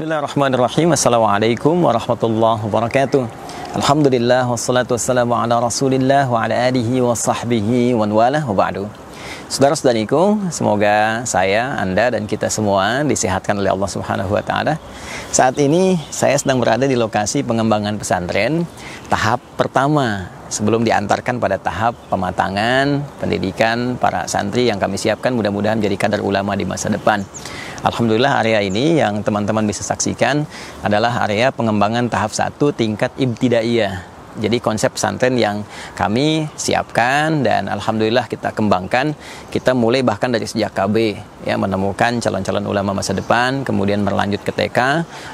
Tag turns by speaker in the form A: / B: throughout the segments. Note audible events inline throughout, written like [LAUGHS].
A: Bismillahirrahmanirrahim. Assalamualaikum warahmatullahi wabarakatuh. Alhamdulillah wassalatu wassalamu ala Rasulillah wa ala alihi wa sahbihi wa wa ba'du. Saudara-saudariku, semoga saya, Anda dan kita semua disehatkan oleh Allah Subhanahu wa taala. Saat ini saya sedang berada di lokasi pengembangan pesantren tahap pertama sebelum diantarkan pada tahap pematangan pendidikan para santri yang kami siapkan mudah-mudahan menjadi kader ulama di masa depan. Alhamdulillah area ini yang teman-teman bisa saksikan adalah area pengembangan tahap 1 tingkat ibtidaiyah. Jadi konsep pesantren yang kami siapkan dan alhamdulillah kita kembangkan. Kita mulai bahkan dari sejak KB ya menemukan calon-calon ulama masa depan, kemudian berlanjut ke TK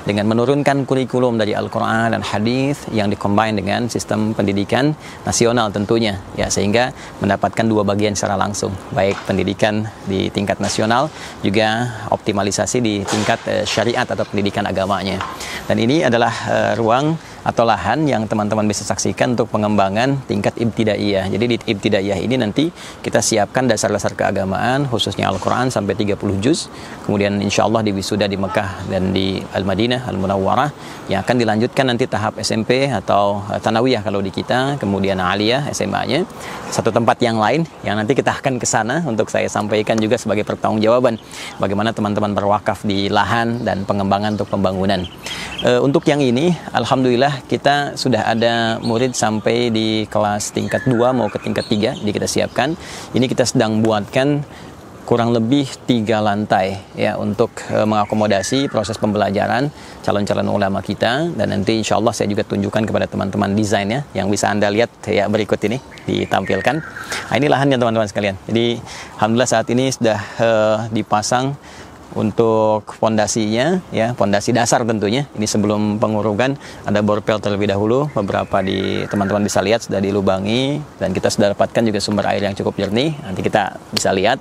A: dengan menurunkan kurikulum dari Al-Qur'an dan hadis yang dikombin dengan sistem pendidikan nasional tentunya ya sehingga mendapatkan dua bagian secara langsung, baik pendidikan di tingkat nasional juga optimalisasi di tingkat eh, syariat atau pendidikan agamanya. Dan ini adalah uh, ruang atau lahan yang teman-teman bisa saksikan untuk pengembangan tingkat ibtidaiyah. Jadi di ibtidaiyah ini nanti kita siapkan dasar-dasar keagamaan khususnya Al-Qur'an sampai 30 juz. Kemudian insya Allah di wisuda di Mekah dan di Al-Madinah Al-Munawwarah yang akan dilanjutkan nanti tahap SMP atau eh, tanawiyah kalau di kita, kemudian aliyah SMA-nya. Satu tempat yang lain yang nanti kita akan ke sana untuk saya sampaikan juga sebagai pertanggungjawaban bagaimana teman-teman berwakaf di lahan dan pengembangan untuk pembangunan. E, untuk yang ini alhamdulillah kita sudah ada murid sampai di kelas tingkat 2 mau ke tingkat 3 jadi kita siapkan. Ini kita sedang buatkan kurang lebih tiga lantai ya untuk e, mengakomodasi proses pembelajaran calon-calon ulama kita dan nanti insya Allah saya juga tunjukkan kepada teman-teman desainnya yang bisa anda lihat ya berikut ini ditampilkan nah, ini lahannya teman-teman sekalian jadi alhamdulillah saat ini sudah e, dipasang untuk fondasinya ya fondasi dasar tentunya ini sebelum pengurukan ada bor borpel terlebih dahulu beberapa di teman-teman bisa lihat sudah dilubangi dan kita sudah dapatkan juga sumber air yang cukup jernih nanti kita bisa lihat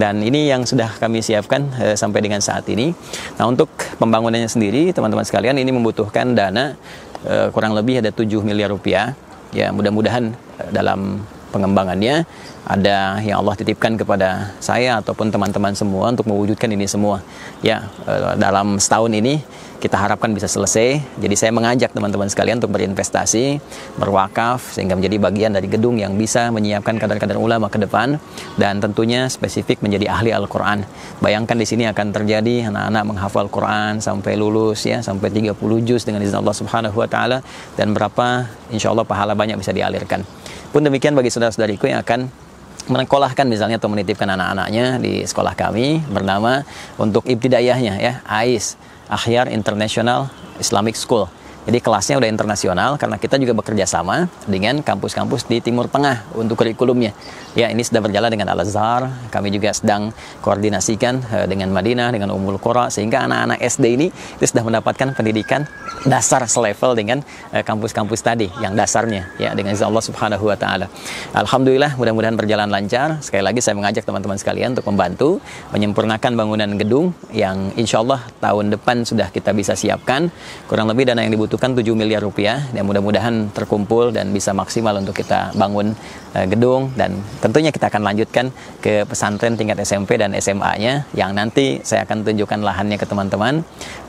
A: dan ini yang sudah kami siapkan e, sampai dengan saat ini. Nah, untuk pembangunannya sendiri, teman-teman sekalian, ini membutuhkan dana e, kurang lebih ada 7 miliar rupiah. Ya, mudah-mudahan eh, dalam pengembangannya ada yang Allah titipkan kepada saya ataupun teman-teman semua untuk mewujudkan ini semua. Ya, eh, dalam setahun ini kita harapkan bisa selesai. Jadi saya mengajak teman-teman sekalian untuk berinvestasi, berwakaf sehingga menjadi bagian dari gedung yang bisa menyiapkan kader-kader ulama ke depan dan tentunya spesifik menjadi ahli Al-Qur'an. Bayangkan di sini akan terjadi anak-anak menghafal Qur'an sampai lulus ya, sampai 30 juz dengan izin Allah Subhanahu wa taala dan berapa insya Allah pahala banyak bisa dialirkan. Pun demikian bagi saudara-saudariku yang akan menekolahkan misalnya atau menitipkan anak-anaknya di sekolah kami bernama untuk ibtidaiyahnya ya AIS Ahyar International Islamic School jadi kelasnya udah internasional karena kita juga bekerja sama dengan kampus-kampus di Timur Tengah untuk kurikulumnya. Ya, ini sudah berjalan dengan Al-Azhar, kami juga sedang koordinasikan eh, dengan Madinah, dengan Umul Qura sehingga anak-anak SD ini itu sudah mendapatkan pendidikan dasar selevel dengan eh, kampus-kampus tadi yang dasarnya ya dengan izin Allah Subhanahu wa taala. Alhamdulillah mudah-mudahan berjalan lancar. Sekali lagi saya mengajak teman-teman sekalian untuk membantu menyempurnakan bangunan gedung yang insya Allah tahun depan sudah kita bisa siapkan. Kurang lebih dana yang dibutuhkan dibutuhkan 7 miliar rupiah dan mudah-mudahan terkumpul dan bisa maksimal untuk kita bangun eh, gedung dan tentunya kita akan lanjutkan ke pesantren tingkat SMP dan SMA-nya yang nanti saya akan tunjukkan lahannya ke teman-teman.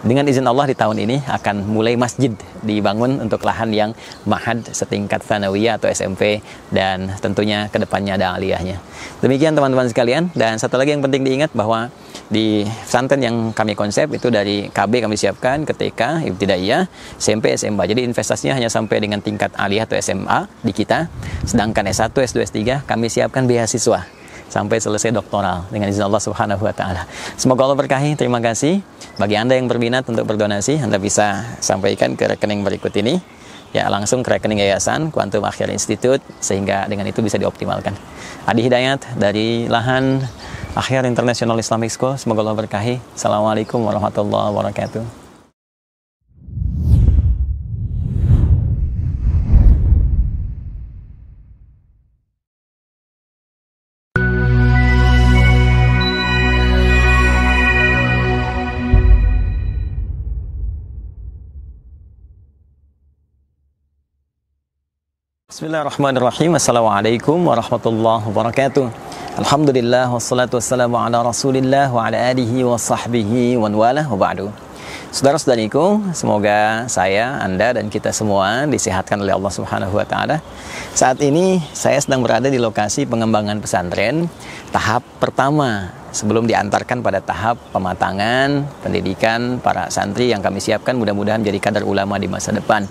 A: Dengan izin Allah di tahun ini akan mulai masjid dibangun untuk lahan yang mahad setingkat Tanawiyah atau SMP dan tentunya kedepannya ada aliyahnya. Demikian teman-teman sekalian dan satu lagi yang penting diingat bahwa di pesantren yang kami konsep itu dari KB kami siapkan ke TK tidak iya SMP SMA jadi investasinya hanya sampai dengan tingkat alih atau SMA di kita sedangkan S1 S2 S3 kami siapkan beasiswa sampai selesai doktoral dengan izin Allah Subhanahu wa taala. Semoga Allah berkahi. Terima kasih. Bagi Anda yang berminat untuk berdonasi, Anda bisa sampaikan ke rekening berikut ini ya langsung ke rekening yayasan Quantum Akhir Institute sehingga dengan itu bisa dioptimalkan. Adi Hidayat dari lahan Akhir International Islamic School. Semoga Allah berkahi. Assalamualaikum warahmatullahi wabarakatuh. Bismillahirrahmanirrahim. Assalamualaikum warahmatullahi wabarakatuh. Alhamdulillah wassalatu wassalamu ala Rasulillah wa ala alihi wa sahbihi wa wala wa ba'du. Saudara-saudariku, semoga saya, Anda dan kita semua disehatkan oleh Allah Subhanahu wa taala. Saat ini saya sedang berada di lokasi pengembangan pesantren tahap pertama sebelum diantarkan pada tahap pematangan pendidikan para santri yang kami siapkan mudah-mudahan menjadi kader ulama di masa depan.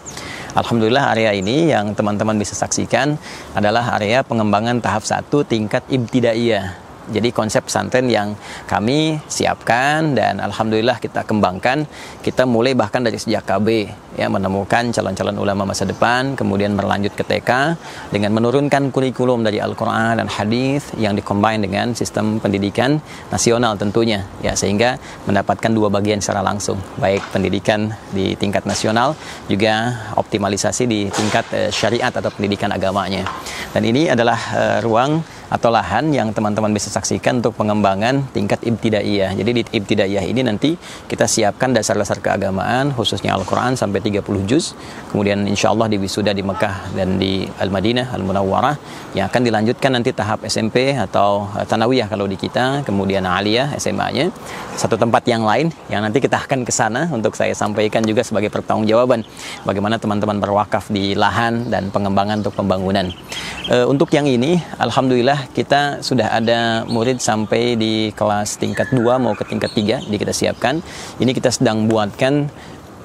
A: Alhamdulillah area ini yang teman-teman bisa saksikan adalah area pengembangan tahap 1 tingkat ibtidaiyah jadi konsep pesantren yang kami siapkan dan alhamdulillah kita kembangkan. Kita mulai bahkan dari sejak KB ya menemukan calon-calon ulama masa depan, kemudian berlanjut ke TK dengan menurunkan kurikulum dari Al-Qur'an dan hadis yang dikombin dengan sistem pendidikan nasional tentunya ya sehingga mendapatkan dua bagian secara langsung, baik pendidikan di tingkat nasional juga optimalisasi di tingkat eh, syariat atau pendidikan agamanya. Dan ini adalah eh, ruang atau lahan yang teman-teman bisa saksikan untuk pengembangan tingkat ibtidaiyah. Jadi di ibtidaiyah ini nanti kita siapkan dasar-dasar keagamaan khususnya Al-Qur'an sampai 30 juz. Kemudian insya Allah di wisuda di Mekah dan di Al-Madinah Al-Munawwarah yang akan dilanjutkan nanti tahap SMP atau eh, tanawiyah kalau di kita, kemudian aliyah SMA-nya. Satu tempat yang lain yang nanti kita akan ke sana untuk saya sampaikan juga sebagai pertanggungjawaban bagaimana teman-teman berwakaf di lahan dan pengembangan untuk pembangunan. Eh, untuk yang ini alhamdulillah Alhamdulillah kita sudah ada murid sampai di kelas tingkat 2 mau ke tingkat 3 di kita siapkan. Ini kita sedang buatkan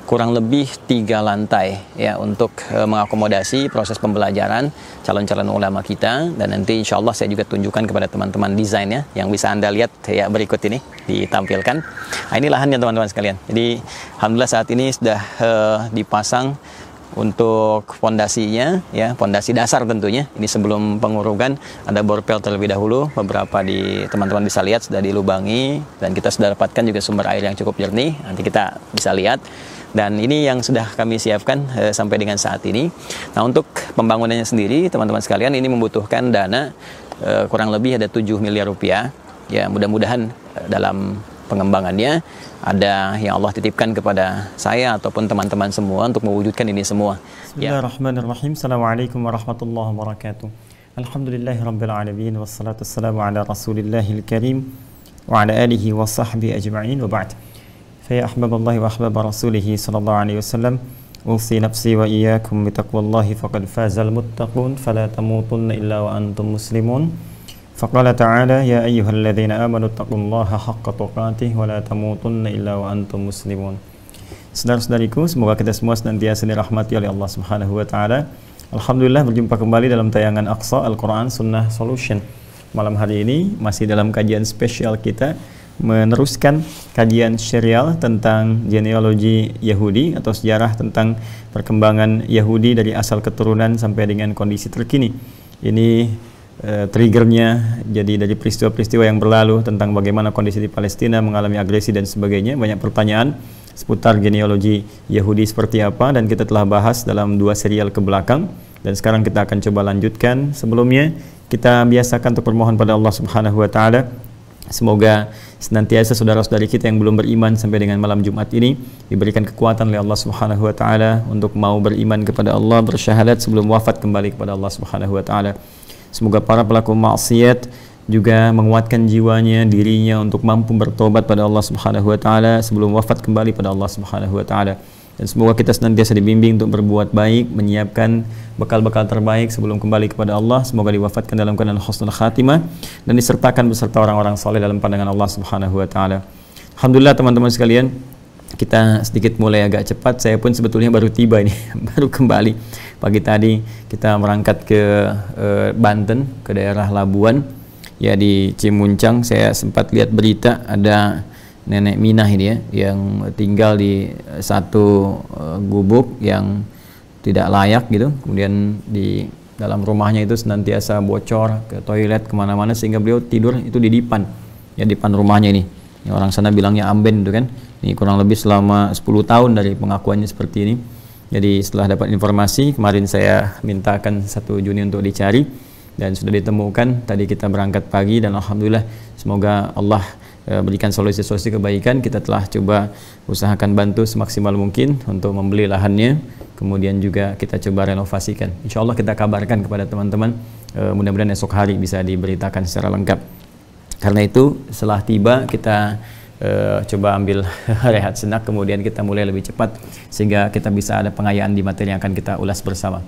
A: kurang lebih tiga lantai ya untuk e, mengakomodasi proses pembelajaran calon-calon ulama kita dan nanti insya Allah saya juga tunjukkan kepada teman-teman desainnya yang bisa anda lihat ya berikut ini ditampilkan nah, ini lahannya teman-teman sekalian jadi alhamdulillah saat ini sudah e, dipasang untuk fondasinya ya fondasi dasar tentunya ini sebelum pengurukan ada bor borpel terlebih dahulu beberapa di teman-teman bisa lihat sudah dilubangi dan kita sudah dapatkan juga sumber air yang cukup jernih nanti kita bisa lihat dan ini yang sudah kami siapkan e, sampai dengan saat ini. Nah untuk pembangunannya sendiri teman-teman sekalian ini membutuhkan dana e, kurang lebih ada 7 miliar rupiah ya mudah-mudahan eh, dalam pengembangannya ada yang Allah titipkan kepada saya ataupun teman-teman semua untuk mewujudkan ini semua.
B: Ya. Bismillahirrahmanirrahim. Assalamualaikum warahmatullahi wabarakatuh. Alhamdulillahi wassalatu wassalamu ala rasulillahil karim wa ala alihi wa sahbihi ajma'in wa ba'd. فيا أحباب الله وأحباب رسوله صلى الله عليه وسلم أوصي نفسي فقال تعالى يا أيها الذين آمنوا اتقوا الله حق تقاته ولا تموتن إلا وأنتم مسلمون Saudara-saudariku, semoga kita semua senantiasa dirahmati oleh Allah Subhanahu wa taala. Alhamdulillah berjumpa kembali dalam tayangan Aqsa Al-Qur'an Sunnah Solution. Malam hari ini masih dalam kajian spesial kita meneruskan kajian serial tentang genealogi Yahudi atau sejarah tentang perkembangan Yahudi dari asal keturunan sampai dengan kondisi terkini. Ini uh, triggernya jadi dari peristiwa-peristiwa yang berlalu tentang bagaimana kondisi di Palestina mengalami agresi dan sebagainya banyak pertanyaan seputar genealogi Yahudi seperti apa dan kita telah bahas dalam dua serial ke belakang dan sekarang kita akan coba lanjutkan sebelumnya kita biasakan untuk bermohon pada Allah Subhanahu wa taala Semoga senantiasa saudara-saudari kita yang belum beriman sampai dengan malam Jumat ini diberikan kekuatan oleh Allah Subhanahu wa taala untuk mau beriman kepada Allah bersyahadat sebelum wafat kembali kepada Allah Subhanahu wa taala. Semoga para pelaku maksiat juga menguatkan jiwanya, dirinya untuk mampu bertobat pada Allah Subhanahu wa taala sebelum wafat kembali pada Allah Subhanahu wa taala. Dan semoga kita senantiasa dibimbing untuk berbuat baik, menyiapkan bekal-bekal terbaik sebelum kembali kepada Allah. Semoga diwafatkan dalam keadaan husnul khatimah dan disertakan beserta orang-orang saleh dalam pandangan Allah Subhanahu wa taala. Alhamdulillah teman-teman sekalian, kita sedikit mulai agak cepat. Saya pun sebetulnya baru tiba ini, [LAUGHS] baru kembali pagi tadi
A: kita berangkat ke e, Banten ke daerah Labuan ya di Cimuncang. Saya sempat lihat berita ada nenek Minah ini ya yang tinggal di eh, satu e, gubuk yang tidak layak gitu. Kemudian di dalam rumahnya itu senantiasa bocor ke toilet kemana-mana sehingga beliau tidur itu di depan ya di depan rumahnya ini ya, orang sana bilangnya amben itu kan ini kurang lebih selama 10
B: tahun dari pengakuannya seperti ini jadi setelah dapat informasi kemarin saya mintakan satu Juni untuk dicari dan sudah ditemukan tadi kita berangkat pagi dan alhamdulillah
A: semoga Allah eh, berikan solusi-solusi kebaikan kita telah coba usahakan bantu semaksimal mungkin untuk membeli lahannya kemudian juga kita coba renovasikan insya Allah kita kabarkan kepada teman-teman eh, mudah-mudahan esok hari bisa diberitakan secara lengkap karena itu setelah tiba kita uh, coba ambil [LAUGHS] rehat senak kemudian kita mulai lebih cepat sehingga kita bisa ada pengayaan di materi yang akan kita ulas bersama.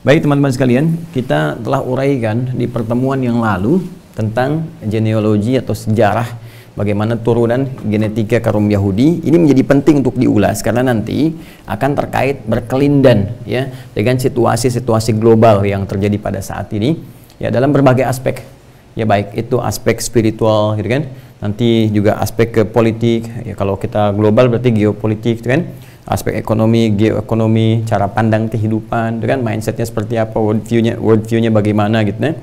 A: Baik teman-teman sekalian, kita telah uraikan di pertemuan yang lalu tentang genealogi atau sejarah bagaimana turunan genetika kaum Yahudi. Ini menjadi penting untuk diulas karena nanti akan terkait berkelindan ya dengan situasi-situasi global yang terjadi pada saat ini ya dalam berbagai aspek ya baik itu aspek spiritual gitu kan nanti juga aspek ke politik ya kalau kita global berarti geopolitik gitu kan aspek ekonomi geoekonomi cara pandang kehidupan tuh gitu kan mindsetnya seperti apa world viewnya, world viewnya bagaimana gitu kan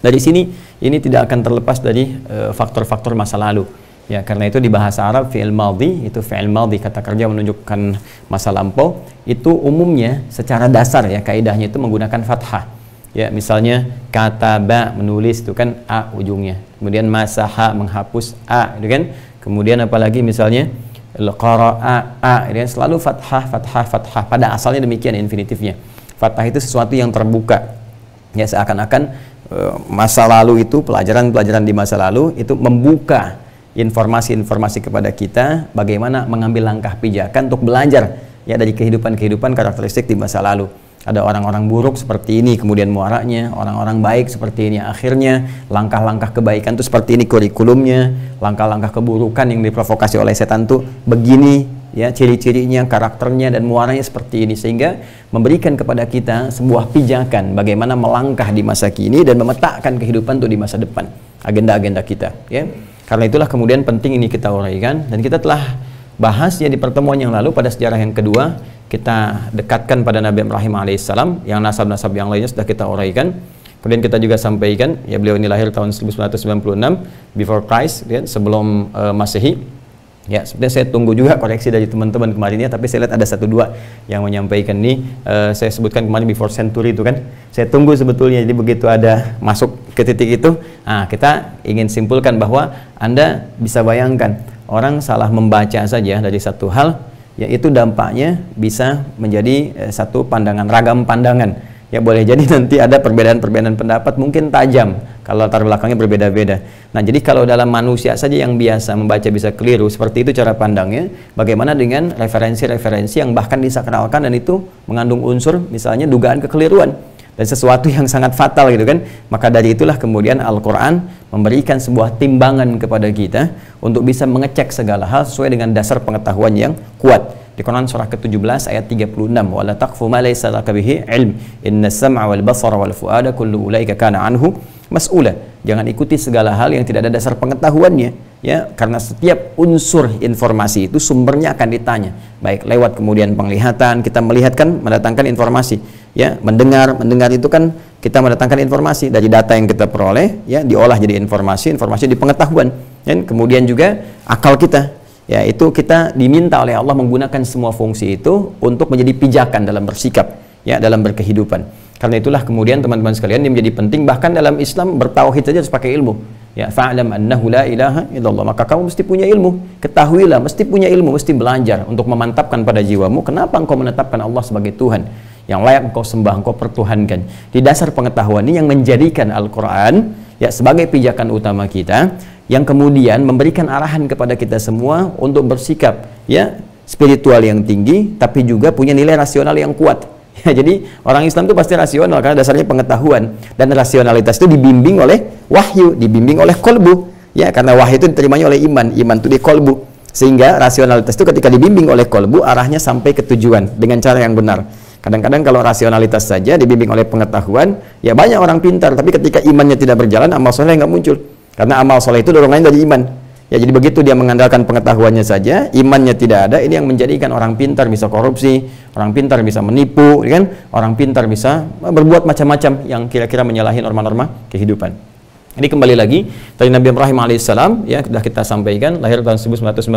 A: dari sini ini tidak akan terlepas dari eh, faktor-faktor uh, masa lalu ya karena itu di bahasa Arab fi'il maldi itu fi'il maldi kata kerja menunjukkan masa lampau itu umumnya secara dasar ya kaidahnya itu menggunakan fathah ya misalnya kata ba menulis itu kan a ujungnya kemudian masaha menghapus a gitu kan kemudian apalagi misalnya qara'a a gitu kan selalu fathah fathah fathah pada asalnya demikian infinitifnya fathah itu sesuatu yang terbuka ya seakan-akan e, masa lalu itu pelajaran-pelajaran di masa lalu itu membuka informasi-informasi kepada kita bagaimana mengambil langkah pijakan untuk belajar ya dari kehidupan-kehidupan karakteristik di masa lalu ada orang-orang buruk seperti ini kemudian muaranya orang-orang baik seperti ini akhirnya langkah-langkah kebaikan itu seperti ini kurikulumnya langkah-langkah keburukan yang diprovokasi oleh setan tuh begini ya ciri-cirinya karakternya dan muaranya seperti ini sehingga memberikan kepada kita sebuah pijakan bagaimana melangkah di masa kini dan memetakan kehidupan tuh di masa depan agenda-agenda kita ya karena itulah kemudian penting ini kita uraikan dan kita telah bahas ya di pertemuan yang lalu pada sejarah yang kedua kita dekatkan pada Nabi Ibrahim alaihissalam yang nasab-nasab yang lainnya sudah kita uraikan kemudian kita juga sampaikan ya beliau ini lahir tahun 1996 before Christ ya, sebelum uh, masehi ya sebenarnya saya tunggu juga koreksi dari teman-teman kemarin ya tapi saya lihat ada satu dua yang menyampaikan nih uh, saya sebutkan kemarin before century itu kan saya tunggu sebetulnya jadi begitu ada masuk ke titik itu nah kita ingin simpulkan bahwa anda bisa bayangkan orang salah membaca saja dari satu hal yaitu dampaknya bisa menjadi eh, satu pandangan ragam pandangan ya boleh jadi nanti ada perbedaan-perbedaan pendapat mungkin tajam kalau latar belakangnya berbeda-beda nah jadi kalau dalam manusia saja yang biasa membaca bisa keliru seperti itu cara pandangnya bagaimana dengan referensi-referensi yang bahkan disakralkan dan itu mengandung unsur misalnya dugaan kekeliruan dan sesuatu yang sangat fatal gitu kan. Maka dari itulah kemudian Al-Qur'an memberikan sebuah timbangan kepada kita untuk bisa mengecek segala hal sesuai dengan dasar pengetahuan yang kuat di Quran surah ke-17 ayat 36 wala taqfu ma laysa laka bihi ilm inna sam'a wal basara wal fuada kullu ulaika kana anhu mas'ula jangan ikuti segala hal yang tidak ada dasar pengetahuannya ya karena setiap unsur informasi itu sumbernya akan ditanya baik lewat kemudian penglihatan kita melihatkan mendatangkan informasi ya mendengar mendengar itu kan kita mendatangkan informasi dari data yang kita peroleh ya diolah jadi informasi informasi di pengetahuan dan kemudian juga akal kita ya itu kita diminta oleh Allah menggunakan semua fungsi itu untuk menjadi pijakan dalam bersikap ya dalam berkehidupan karena itulah kemudian teman-teman sekalian ini menjadi penting bahkan dalam Islam bertauhid saja harus pakai ilmu ya fa'lam annahu la ilaha illallah maka kamu mesti punya ilmu ketahuilah mesti punya ilmu mesti belajar untuk memantapkan pada jiwamu kenapa engkau menetapkan Allah sebagai Tuhan yang layak engkau sembah engkau pertuhankan di dasar pengetahuan ini yang menjadikan Al-Qur'an ya sebagai pijakan utama kita yang kemudian memberikan arahan kepada kita semua untuk bersikap ya spiritual yang tinggi tapi juga punya nilai rasional yang kuat. [LAUGHS] Ya, jadi orang Islam itu pasti rasional karena dasarnya pengetahuan dan rasionalitas itu dibimbing oleh wahyu, dibimbing oleh kolbu. Ya, karena wahyu itu diterimanya oleh iman, iman itu di kolbu. Sehingga rasionalitas itu ketika dibimbing oleh kolbu arahnya sampai ke tujuan dengan cara yang benar. Kadang-kadang kalau rasionalitas saja dibimbing oleh pengetahuan, ya banyak orang pintar, tapi ketika imannya tidak berjalan, amal soleh nggak muncul. Karena amal soleh itu dorongannya dari iman. Ya jadi begitu dia mengandalkan pengetahuannya saja, imannya tidak ada, ini yang menjadikan orang pintar bisa korupsi, orang pintar bisa menipu, ya kan? Orang pintar bisa eh, berbuat macam-macam yang kira-kira menyalahi norma-norma kehidupan. Ini kembali lagi dari Nabi Ibrahim alaihissalam ya sudah kita sampaikan lahir tahun 1996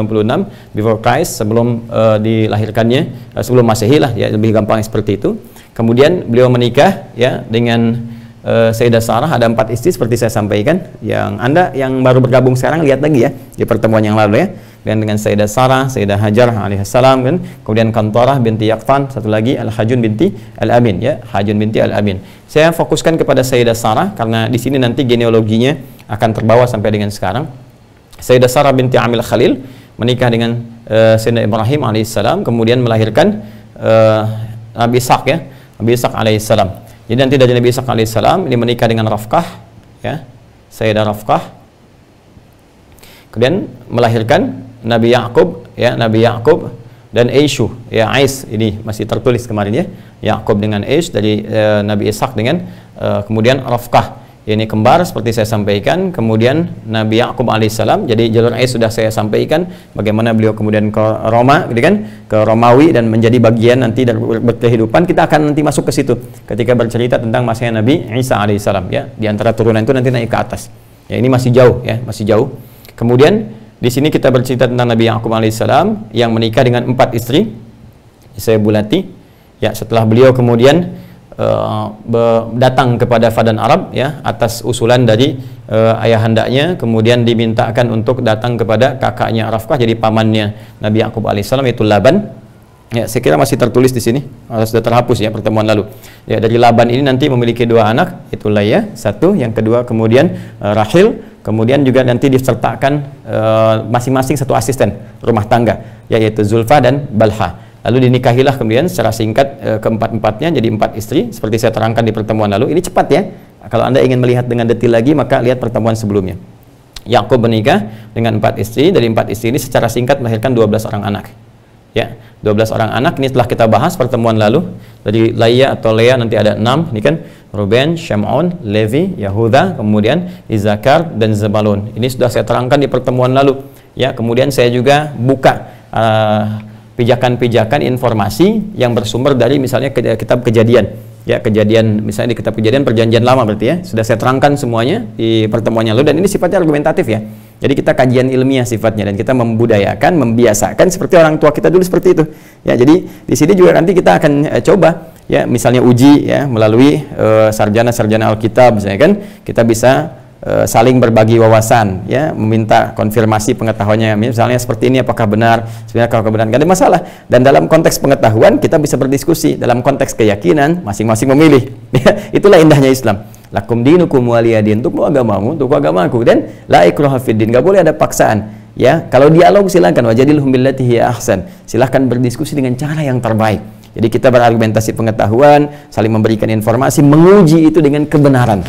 A: before Christ sebelum uh, dilahirkannya uh, sebelum Masehi lah ya lebih gampang seperti itu. Kemudian beliau menikah ya dengan uh, eh, Sayyidah Sarah ada empat istri seperti saya sampaikan yang Anda yang baru bergabung sekarang lihat lagi ya di pertemuan yang lalu ya dan dengan Sayyidah Sarah, Sayyidah Hajar alaihissalam kan kemudian Kantorah binti Yaqfan satu lagi Al-Hajun binti Al-Amin ya Hajun binti Al-Amin saya fokuskan kepada Sayyidah Sarah karena di sini nanti genealoginya akan terbawa sampai dengan sekarang Sayyidah Sarah binti Amil Khalil menikah dengan uh, eh, Sayyidah Ibrahim alaihissalam kemudian melahirkan uh, Nabi Ishak ya Nabi Ishak alaihissalam jadi nanti dari Nabi Ishak salam ini menikah dengan Rafkah, ya, Sayyidah Rafkah. Kemudian melahirkan Nabi Yakub, ya, Nabi Yakub dan Aishu, ya Ais ini masih tertulis kemarin ya. Yakub dengan Aish dari e, Nabi Ishak dengan e, kemudian Rafkah ini kembar seperti saya sampaikan kemudian Nabi Yakub alaihissalam jadi jalur air sudah saya sampaikan bagaimana beliau kemudian ke Roma gitu kan ke Romawi dan menjadi bagian nanti dari berkehidupan kita akan nanti masuk ke situ ketika bercerita tentang masanya Nabi Isa alaihissalam ya di antara turunan itu nanti naik ke atas ya ini masih jauh ya masih jauh kemudian di sini kita bercerita tentang Nabi Yakub alaihissalam yang menikah dengan empat istri Saya Bulati ya setelah beliau kemudian Eh, datang kepada Fadan Arab ya atas usulan dari uh, ayahandanya kemudian dimintakan untuk datang kepada kakaknya Rafkah jadi pamannya Nabi Yakub alaihissalam itu Laban Ya, saya kira masih tertulis di sini, harus sudah terhapus ya pertemuan lalu. Ya, dari Laban ini nanti memiliki dua anak, itulah ya satu, yang kedua kemudian uh, Rahil, kemudian juga nanti disertakan masing-masing uh, masing -masing satu asisten rumah tangga, yaitu Zulfa dan Balha lalu dinikahilah kemudian secara singkat eh, keempat-empatnya jadi empat istri seperti saya terangkan di pertemuan lalu ini cepat ya kalau anda ingin melihat dengan detil lagi maka lihat pertemuan sebelumnya Yakub menikah dengan empat istri dari empat istri ini secara singkat melahirkan 12 orang anak ya 12 orang anak ini telah kita bahas pertemuan lalu dari Laia atau Lea nanti ada enam ini kan Ruben, Shemon, Levi, Yahuda, kemudian Izakar dan Zebalun. Ini sudah saya terangkan di pertemuan lalu. Ya, kemudian saya juga buka uh, pijakan-pijakan informasi yang bersumber dari misalnya ke, kitab kejadian ya kejadian misalnya di kitab kejadian perjanjian lama berarti ya sudah saya terangkan semuanya di yang lalu dan ini sifatnya argumentatif ya jadi kita kajian ilmiah sifatnya dan kita membudayakan membiasakan seperti orang tua kita dulu seperti itu ya jadi di sini juga nanti kita akan e, coba ya misalnya uji ya melalui eh, sarjana-sarjana e, Alkitab misalnya kan kita bisa Eh, saling berbagi wawasan ya meminta konfirmasi pengetahuannya misalnya seperti ini apakah benar sebenarnya kalau kebenaran gak ada masalah dan dalam konteks pengetahuan kita bisa berdiskusi dalam konteks keyakinan masing-masing memilih [LAUGHS] ya, itulah indahnya Islam lakum dinukum waliyadin untuk agamamu untuk agamaku dan la ikraha fiddin boleh ada paksaan ya kalau dialog silakan wajadil humillati hiya ahsan silakan berdiskusi dengan cara yang terbaik jadi kita berargumentasi pengetahuan saling memberikan informasi menguji itu dengan kebenaran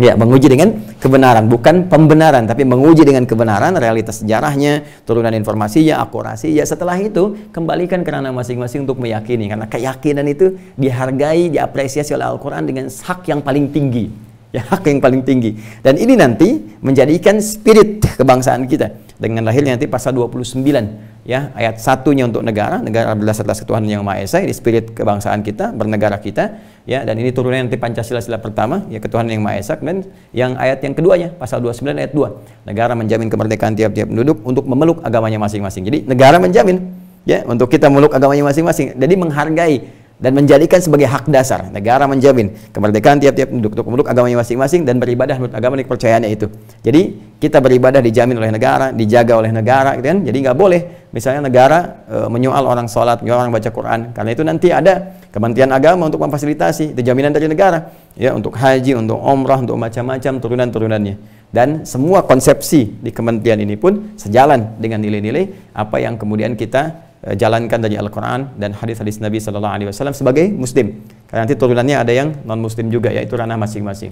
A: Ya, menguji dengan kebenaran, bukan pembenaran, tapi menguji dengan kebenaran, realitas sejarahnya, turunan informasinya, ya Setelah itu, kembalikan kerana masing-masing untuk meyakini. Karena keyakinan itu dihargai, diapresiasi oleh Al-Quran dengan hak yang paling tinggi. Ya, hak yang paling tinggi. Dan ini nanti menjadikan spirit kebangsaan kita. Dengan lahirnya nanti pasal 29, ya ayat satunya untuk negara, negara berdasarkan ketuhanan yang Maha Esa, ini spirit kebangsaan kita, bernegara kita ya dan ini turunnya nanti Pancasila sila pertama ya ketuhanan yang Maha Esa kemudian yang ayat yang keduanya pasal 29 ayat 2 negara menjamin kemerdekaan tiap-tiap penduduk untuk memeluk agamanya masing-masing jadi negara menjamin ya untuk kita meluk agamanya masing-masing jadi menghargai dan menjadikan sebagai hak dasar. Negara menjamin kemerdekaan tiap-tiap penduduk-penduduk agamanya masing-masing dan beribadah menurut agama dan kepercayaannya itu. Jadi kita beribadah dijamin oleh negara, dijaga oleh negara, gitu kan? Jadi nggak boleh misalnya negara e, menyoal orang sholat, menyoal orang baca Quran. Karena itu nanti ada Kementerian Agama untuk memfasilitasi itu jaminan dari negara, ya untuk haji, untuk umrah, untuk macam-macam turunan-turunannya. Dan semua konsepsi di kementerian ini pun sejalan dengan nilai-nilai apa yang kemudian kita Eh, jalankan dari Al-Quran dan hadis-hadis Nabi Shallallahu Alaihi Wasallam sebagai Muslim. Karena nanti turunannya ada yang non Muslim juga, yaitu ranah masing-masing.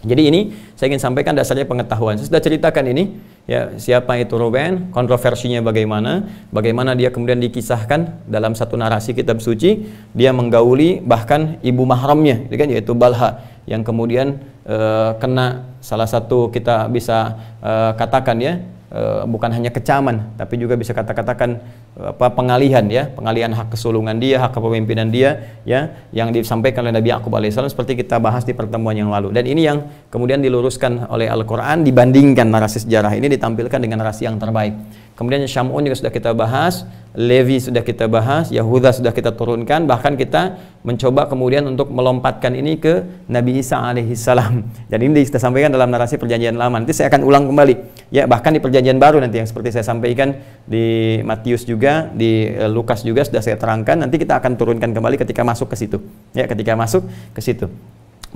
A: Jadi ini saya ingin sampaikan dasarnya pengetahuan. Saya sudah ceritakan ini ya siapa itu Ruben, kontroversinya bagaimana, bagaimana dia kemudian dikisahkan dalam satu narasi kitab suci, dia menggauli bahkan ibu mahramnya, ya kan yaitu Balha yang kemudian uh, kena salah satu kita bisa uh, katakan ya uh, bukan hanya kecaman tapi juga bisa kata-katakan apa pengalihan ya, pengalihan hak kesulungan dia, hak kepemimpinan dia ya yang disampaikan oleh Nabi Yakub alaihissalam seperti kita bahas di pertemuan yang lalu. Dan ini yang kemudian diluruskan oleh Al-Qur'an dibandingkan narasi sejarah ini ditampilkan dengan narasi yang terbaik. Kemudian Syam'un juga sudah kita bahas, Levi sudah kita bahas, Yahuda sudah kita turunkan, bahkan kita mencoba kemudian untuk melompatkan ini ke Nabi Isa alaihissalam [LAUGHS] jadi Dan ini kita sampaikan dalam narasi perjanjian lama. Nanti saya akan ulang kembali. Ya, bahkan di perjanjian baru nanti yang seperti saya sampaikan di Matius juga juga di eh, Lukas juga sudah saya terangkan. Nanti kita akan turunkan kembali ketika masuk ke situ. Ya, ketika masuk ke situ.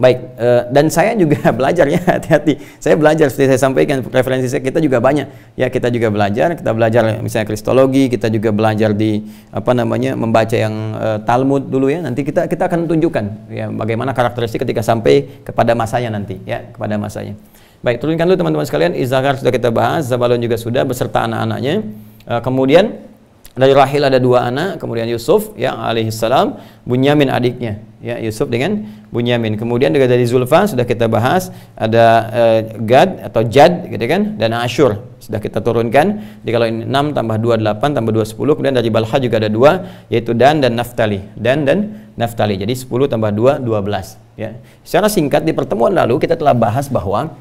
A: Baik, eh, dan saya juga [LAUGHS] belajar ya, hati-hati. Saya belajar seperti saya sampaikan referensi saya kita juga banyak. Ya, kita juga belajar, kita belajar misalnya kristologi, kita juga belajar di apa namanya membaca yang eh, Talmud dulu ya. Nanti kita kita akan tunjukkan ya bagaimana karakteristik ketika sampai kepada masanya nanti ya, kepada masanya. Baik, turunkan dulu teman-teman sekalian, Izakar sudah kita bahas, Zabalon juga sudah beserta anak-anaknya. kemudian dari Rahil ada dua anak, kemudian Yusuf ya alaihissalam, Bunyamin adiknya ya Yusuf dengan Bunyamin. Kemudian juga dari Zulfa sudah kita bahas ada uh, Gad atau Jad gitu kan dan Ashur sudah kita turunkan. Jadi kalau ini 6 tambah 2 8 tambah 2 10 kemudian dari Balha juga ada dua yaitu Dan dan Naftali. Dan dan Naftali. Jadi 10 tambah 2 12 ya. Secara singkat di pertemuan lalu kita telah bahas bahwa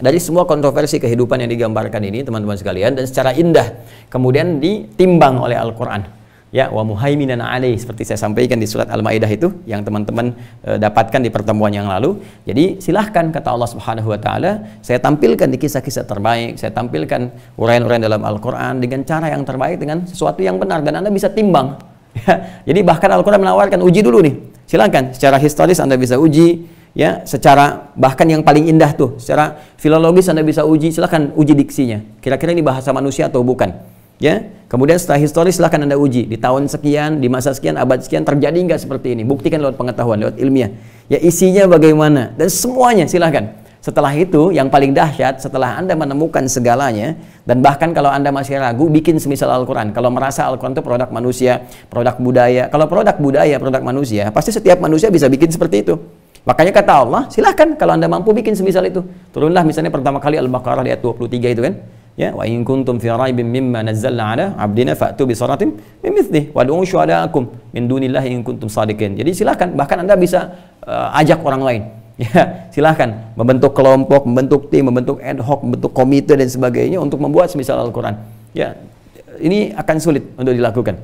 A: dari semua kontroversi kehidupan yang digambarkan ini teman-teman sekalian dan secara indah kemudian ditimbang oleh Al-Qur'an ya wa muhaiminan alaih seperti saya sampaikan di surat Al-Maidah itu yang teman-teman e, dapatkan di pertemuan yang lalu. Jadi silahkan kata Allah Subhanahu wa taala, saya tampilkan di kisah-kisah terbaik, saya tampilkan uraian-uraian dalam Al-Qur'an dengan cara yang terbaik dengan sesuatu yang benar dan Anda bisa timbang. [LAUGHS] Ya, jadi bahkan Al-Qur'an menawarkan uji dulu nih. Silahkan secara historis Anda bisa uji ya secara bahkan yang paling indah tuh secara filologis Anda bisa uji silahkan uji diksinya kira-kira ini bahasa manusia atau bukan ya kemudian setelah historis silahkan Anda uji di tahun sekian di masa sekian abad sekian terjadi nggak seperti ini buktikan lewat pengetahuan lewat ilmiah ya isinya bagaimana dan semuanya silahkan setelah itu yang paling dahsyat setelah Anda menemukan segalanya dan bahkan kalau Anda masih ragu bikin semisal Al-Quran kalau merasa Al-Quran itu produk manusia produk budaya kalau produk budaya produk manusia pasti setiap manusia bisa bikin seperti itu Makanya kata Allah, silahkan kalau Anda mampu bikin semisal itu. Turunlah misalnya pertama kali Al-Baqarah ayat 23 itu kan. Ya, wa in kuntum fi raibin mimma nazzalna ala abdina fa'tu bi suratin min mithlihi wad'u syuhada'akum min dunillahi in kuntum sadiqin. Jadi silahkan bahkan Anda bisa uh, ajak orang lain. [LAUGHS] Ya, silahkan membentuk kelompok, membentuk tim, membentuk ad hoc, membentuk komite dan sebagainya untuk membuat semisal Al-Qur'an. Ya, ini akan sulit untuk dilakukan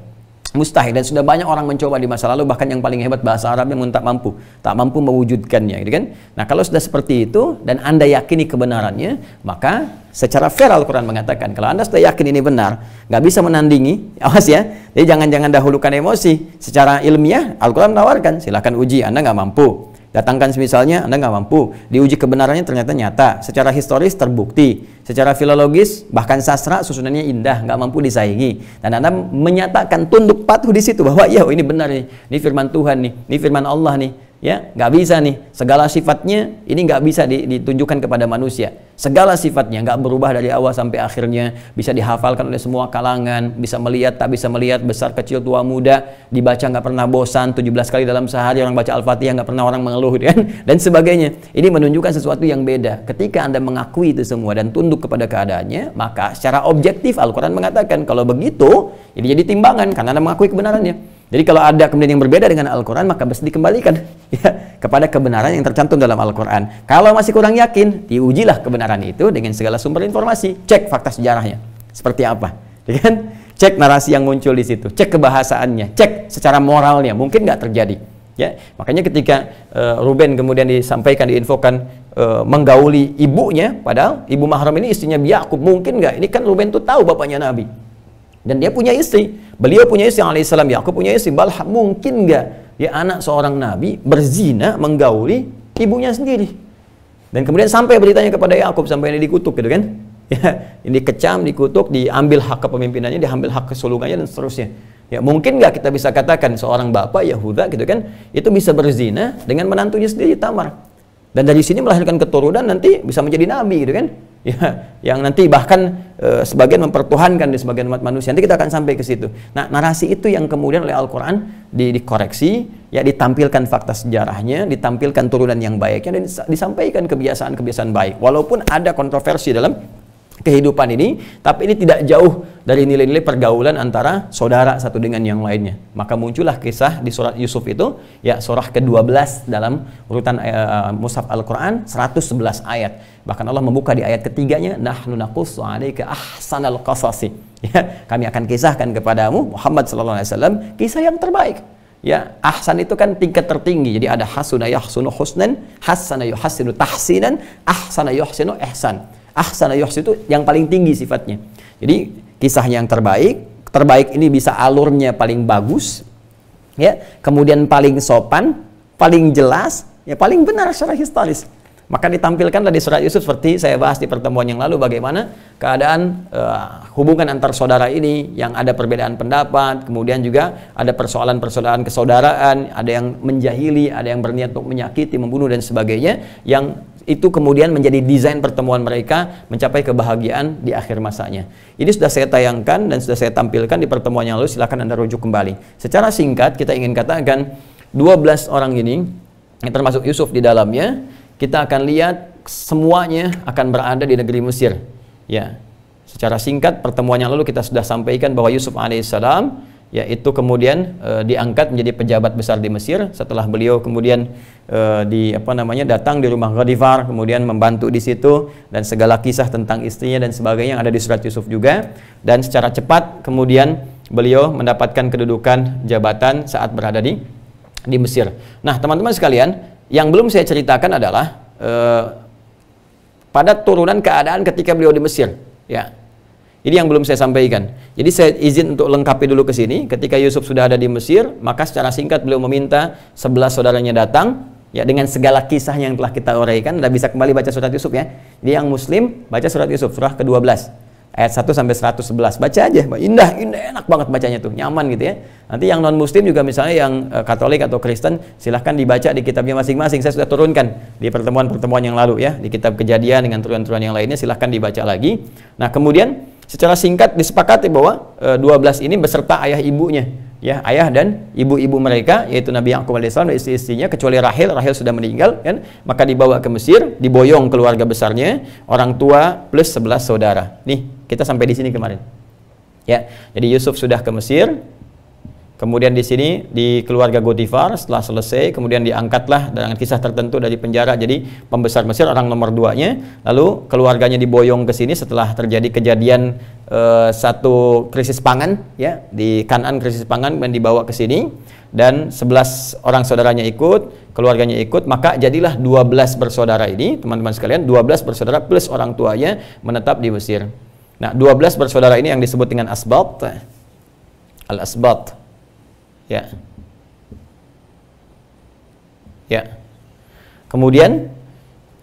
A: mustahil dan sudah banyak orang mencoba di masa lalu bahkan yang paling hebat bahasa Arabnya pun tak mampu tak mampu mewujudkannya gitu kan nah kalau sudah seperti itu dan anda yakini kebenarannya maka secara fair Al-Quran mengatakan kalau anda sudah yakin ini benar nggak bisa menandingi [LAUGHS] awas ya jadi jangan-jangan dahulukan emosi secara ilmiah Al-Quran menawarkan silahkan uji anda nggak mampu Datangkan semisalnya, Anda nggak mampu. Diuji kebenarannya ternyata nyata. Secara historis terbukti. Secara filologis, bahkan sastra susunannya indah, nggak mampu disaingi. Dan Anda menyatakan tunduk patuh di situ bahwa ya ini benar nih, ini firman Tuhan nih, ini firman Allah nih ya nggak bisa nih segala sifatnya ini nggak bisa ditunjukkan kepada manusia segala sifatnya nggak berubah dari awal sampai akhirnya bisa dihafalkan oleh semua kalangan bisa melihat tak bisa melihat besar kecil tua muda dibaca nggak pernah bosan 17 kali dalam sehari orang baca al-fatihah nggak pernah orang mengeluh [LAUGHS] kan dan sebagainya ini menunjukkan sesuatu yang beda ketika anda mengakui itu semua dan tunduk kepada keadaannya maka secara objektif Al-Quran mengatakan kalau begitu ini jadi timbangan karena anda mengakui kebenarannya jadi kalau ada kemudian yang berbeda dengan Al-Quran, maka mesti dikembalikan [LAUGHS] ya, kepada kebenaran yang tercantum dalam Al-Quran. Kalau masih kurang yakin, diujilah kebenaran itu dengan segala sumber informasi. Cek fakta sejarahnya, seperti apa. [LAUGHS] Ya kan? Cek narasi yang muncul di situ, cek kebahasaannya, cek secara moralnya, mungkin nggak terjadi. Ya, makanya ketika uh, Ruben kemudian disampaikan, diinfokan uh, menggauli ibunya, padahal ibu mahram ini istrinya biakub. mungkin nggak? Ini kan Ruben tuh tahu bapaknya Nabi dan dia punya istri. Beliau punya istri alaihissalam. ya aku punya istri. Balha mungkin nggak ya anak seorang nabi berzina menggauli ibunya sendiri. Dan kemudian sampai beritanya kepada Yakub sampai ini dikutuk gitu kan? [LAUGHS] Ya, ini dikecam, dikutuk, diambil hak kepemimpinannya, diambil hak kesulungannya dan seterusnya. Ya, mungkin nggak kita bisa katakan seorang bapak Yahuda gitu kan, itu bisa berzina dengan menantunya sendiri Tamar. Dan dari sini melahirkan keturunan nanti bisa menjadi nabi gitu kan ya, yang nanti bahkan e, sebagian mempertuhankan di sebagian umat manusia. Nanti kita akan sampai ke situ. Nah, narasi itu yang kemudian oleh Al-Qur'an di, dikoreksi, ya ditampilkan fakta sejarahnya, ditampilkan turunan yang baiknya dan disampaikan kebiasaan-kebiasaan baik. Walaupun ada kontroversi dalam kehidupan ini, tapi ini tidak jauh dari nilai-nilai pergaulan antara saudara satu dengan yang lainnya. Maka muncullah kisah di surat Yusuf itu, ya surah ke-12 dalam urutan uh, mushaf Al-Qur'an 111 ayat. Bahkan Allah membuka di ayat ketiganya, nahnu naqussu 'alaika ahsanal qasasi. [LAUGHS] Ya, kami akan kisahkan kepadamu Muhammad saw kisah yang terbaik. Ya, ahsan itu kan tingkat tertinggi. Jadi ada hasuna yahsunu husnan, hasana yuhsinu tahsinan, ahsana yuhsinu ihsan ahsana yuhsin itu yang paling tinggi sifatnya. Jadi kisah yang terbaik, terbaik ini bisa alurnya paling bagus, ya, kemudian paling sopan, paling jelas, ya paling benar secara historis. Maka ditampilkanlah di surat Yusuf seperti saya bahas di pertemuan yang lalu bagaimana keadaan uh, hubungan antar saudara ini yang ada perbedaan pendapat, kemudian juga ada persoalan persoalan kesaudaraan, ada yang menjahili, ada yang berniat untuk menyakiti, membunuh dan sebagainya yang itu kemudian menjadi desain pertemuan mereka mencapai kebahagiaan di akhir masanya. Ini sudah saya tayangkan dan sudah saya tampilkan di pertemuan yang lalu, silahkan Anda rujuk kembali. Secara singkat kita ingin katakan 12 orang ini, yang termasuk Yusuf di dalamnya, kita akan lihat semuanya akan berada di negeri Mesir. Ya, Secara singkat pertemuan yang lalu kita sudah sampaikan bahwa Yusuf alaihissalam ya itu kemudian e, diangkat menjadi pejabat besar di Mesir setelah beliau kemudian e, di apa namanya datang di rumah Ghadifar kemudian membantu di situ dan segala kisah tentang istrinya dan sebagainya yang ada di surat Yusuf juga dan secara cepat kemudian beliau mendapatkan kedudukan jabatan saat berada di di Mesir. Nah, teman-teman sekalian, yang belum saya ceritakan adalah e, pada turunan keadaan ketika beliau di Mesir, ya ini yang belum saya sampaikan. Jadi saya izin untuk lengkapi dulu ke sini. Ketika Yusuf sudah ada di Mesir, maka secara singkat beliau meminta sebelas saudaranya datang. Ya dengan segala kisah yang telah kita uraikan, Anda bisa kembali baca surat Yusuf ya. Dia yang Muslim baca surat Yusuf surah ke-12 ayat 1 sampai 111. Baca aja, indah, indah, enak banget bacanya tuh, nyaman gitu ya. Nanti yang non muslim juga misalnya yang eh, Katolik atau Kristen silahkan dibaca di kitabnya masing-masing. Saya sudah turunkan di pertemuan-pertemuan yang lalu ya, di kitab Kejadian dengan turunan-turunan yang lainnya silahkan dibaca lagi. Nah, kemudian secara singkat disepakati bahwa e, eh, 12 ini beserta ayah ibunya ya ayah dan ibu-ibu mereka yaitu Nabi Yakub alaihissalam dan istri-istrinya kecuali Rahil Rahil sudah meninggal kan maka dibawa ke Mesir diboyong keluarga besarnya orang tua plus 11 saudara nih kita sampai di sini kemarin ya jadi Yusuf sudah ke Mesir Kemudian di sini di keluarga Gotifar setelah selesai kemudian diangkatlah dengan kisah tertentu dari penjara jadi pembesar Mesir orang nomor nya. lalu keluarganya diboyong ke sini setelah terjadi kejadian e, satu krisis pangan ya di Kanan krisis pangan dan dibawa ke sini dan 11 orang saudaranya ikut keluarganya ikut maka jadilah 12 bersaudara ini teman-teman sekalian 12 bersaudara plus orang tuanya menetap di Mesir. Nah, 12 bersaudara ini yang disebut dengan asbat al-asbat Ya. Ya. Kemudian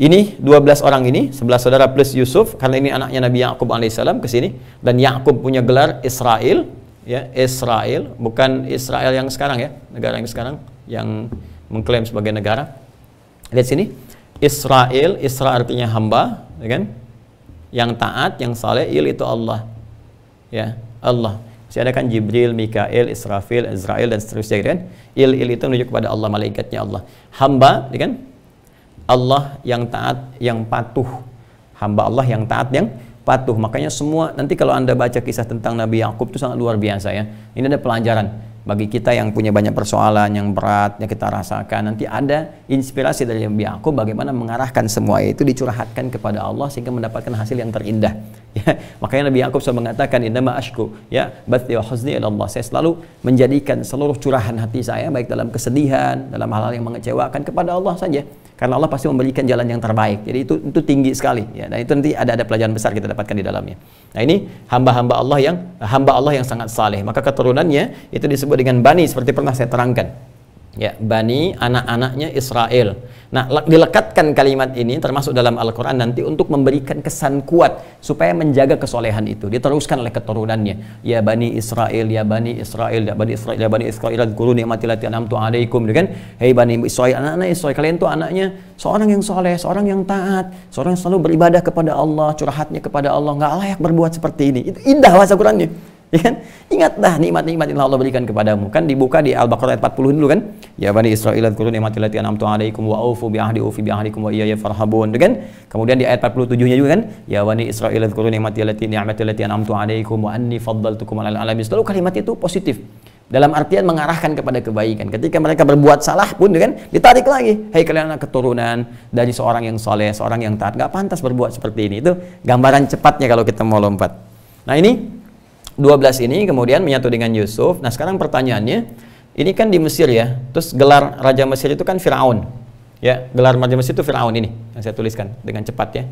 A: ini 12 orang ini, 11 saudara plus Yusuf karena ini anaknya Nabi Yakub alaihissalam ke sini dan Yakub punya gelar Israel, ya, Israel, bukan Israel yang sekarang ya, negara yang sekarang yang mengklaim sebagai negara. Lihat sini. Israel, Isra artinya hamba, ya kan? Yang taat, yang saleh, il itu Allah. Ya, Allah ada kan Jibril, Mikael, Israfil, Israel dan seterusnya gitu kan. Il il itu menunjuk kepada Allah malaikatnya Allah. Hamba gitu kan? Allah yang taat, yang patuh. Hamba Allah yang taat yang patuh. Makanya semua nanti kalau Anda baca kisah tentang Nabi Yakub itu sangat luar biasa ya. Ini ada pelajaran bagi kita yang punya banyak persoalan yang berat yang kita rasakan nanti ada inspirasi dari Nabi Yakub bagaimana mengarahkan semua itu dicurahkan kepada Allah sehingga mendapatkan hasil yang terindah Ya, makanya Nabi Yakub sudah mengatakan innama ashku ya bathi wa Allah. Saya selalu menjadikan seluruh curahan hati saya baik dalam kesedihan, dalam hal-hal yang mengecewakan kepada Allah saja. Karena Allah pasti memberikan jalan yang terbaik. Jadi itu itu tinggi sekali ya. Dan itu nanti ada ada pelajaran besar kita dapatkan di dalamnya. Nah, ini hamba-hamba Allah yang hamba Allah yang sangat saleh. Maka keturunannya itu disebut dengan bani seperti pernah saya terangkan ya bani anak-anaknya Israel. Nah, dilekatkan kalimat ini termasuk dalam Al-Qur'an nanti untuk memberikan kesan kuat supaya menjaga kesolehan itu. Diteruskan oleh keturunannya. Ya bani Israel, ya bani Israel, ya bani Israel, ya bani Israel, guru nikmati lati an'amtu alaikum kan. Hei bani Israel, anak-anak Israel kalian tuh anaknya seorang yang soleh, seorang yang taat, seorang yang selalu beribadah kepada Allah, curhatnya kepada Allah, nggak layak berbuat seperti ini. Itu indah bahasa Qur'annya. Ya kan? Ingatlah nikmat-nikmat yang Allah berikan kepadamu. Kan dibuka di Al-Baqarah ayat 40 dulu kan? Ya Bani Israel adkuru nikmatil lati an'amtu 'alaikum wa aufu bi ahdi ufi bi ahdikum wa iyaya farhabun. kan? Kemudian di ayat 47-nya juga kan? Ya Bani Israel adkuru nikmatil lati ni'matil lati an'amtu 'alaikum wa anni faddaltukum 'alal 'alamin. Selalu kalimat itu positif dalam artian mengarahkan kepada kebaikan. Ketika mereka berbuat salah pun, kan, ditarik lagi. Hei kalian anak keturunan dari seorang yang soleh, seorang yang taat, gak pantas berbuat seperti ini. Itu gambaran cepatnya kalau kita mau lompat. Nah ini 12 ini kemudian menyatu dengan Yusuf. Nah, sekarang pertanyaannya, ini kan di Mesir ya. Terus gelar raja Mesir itu kan Firaun. Ya, gelar raja Mesir itu Firaun ini yang saya tuliskan dengan cepat ya.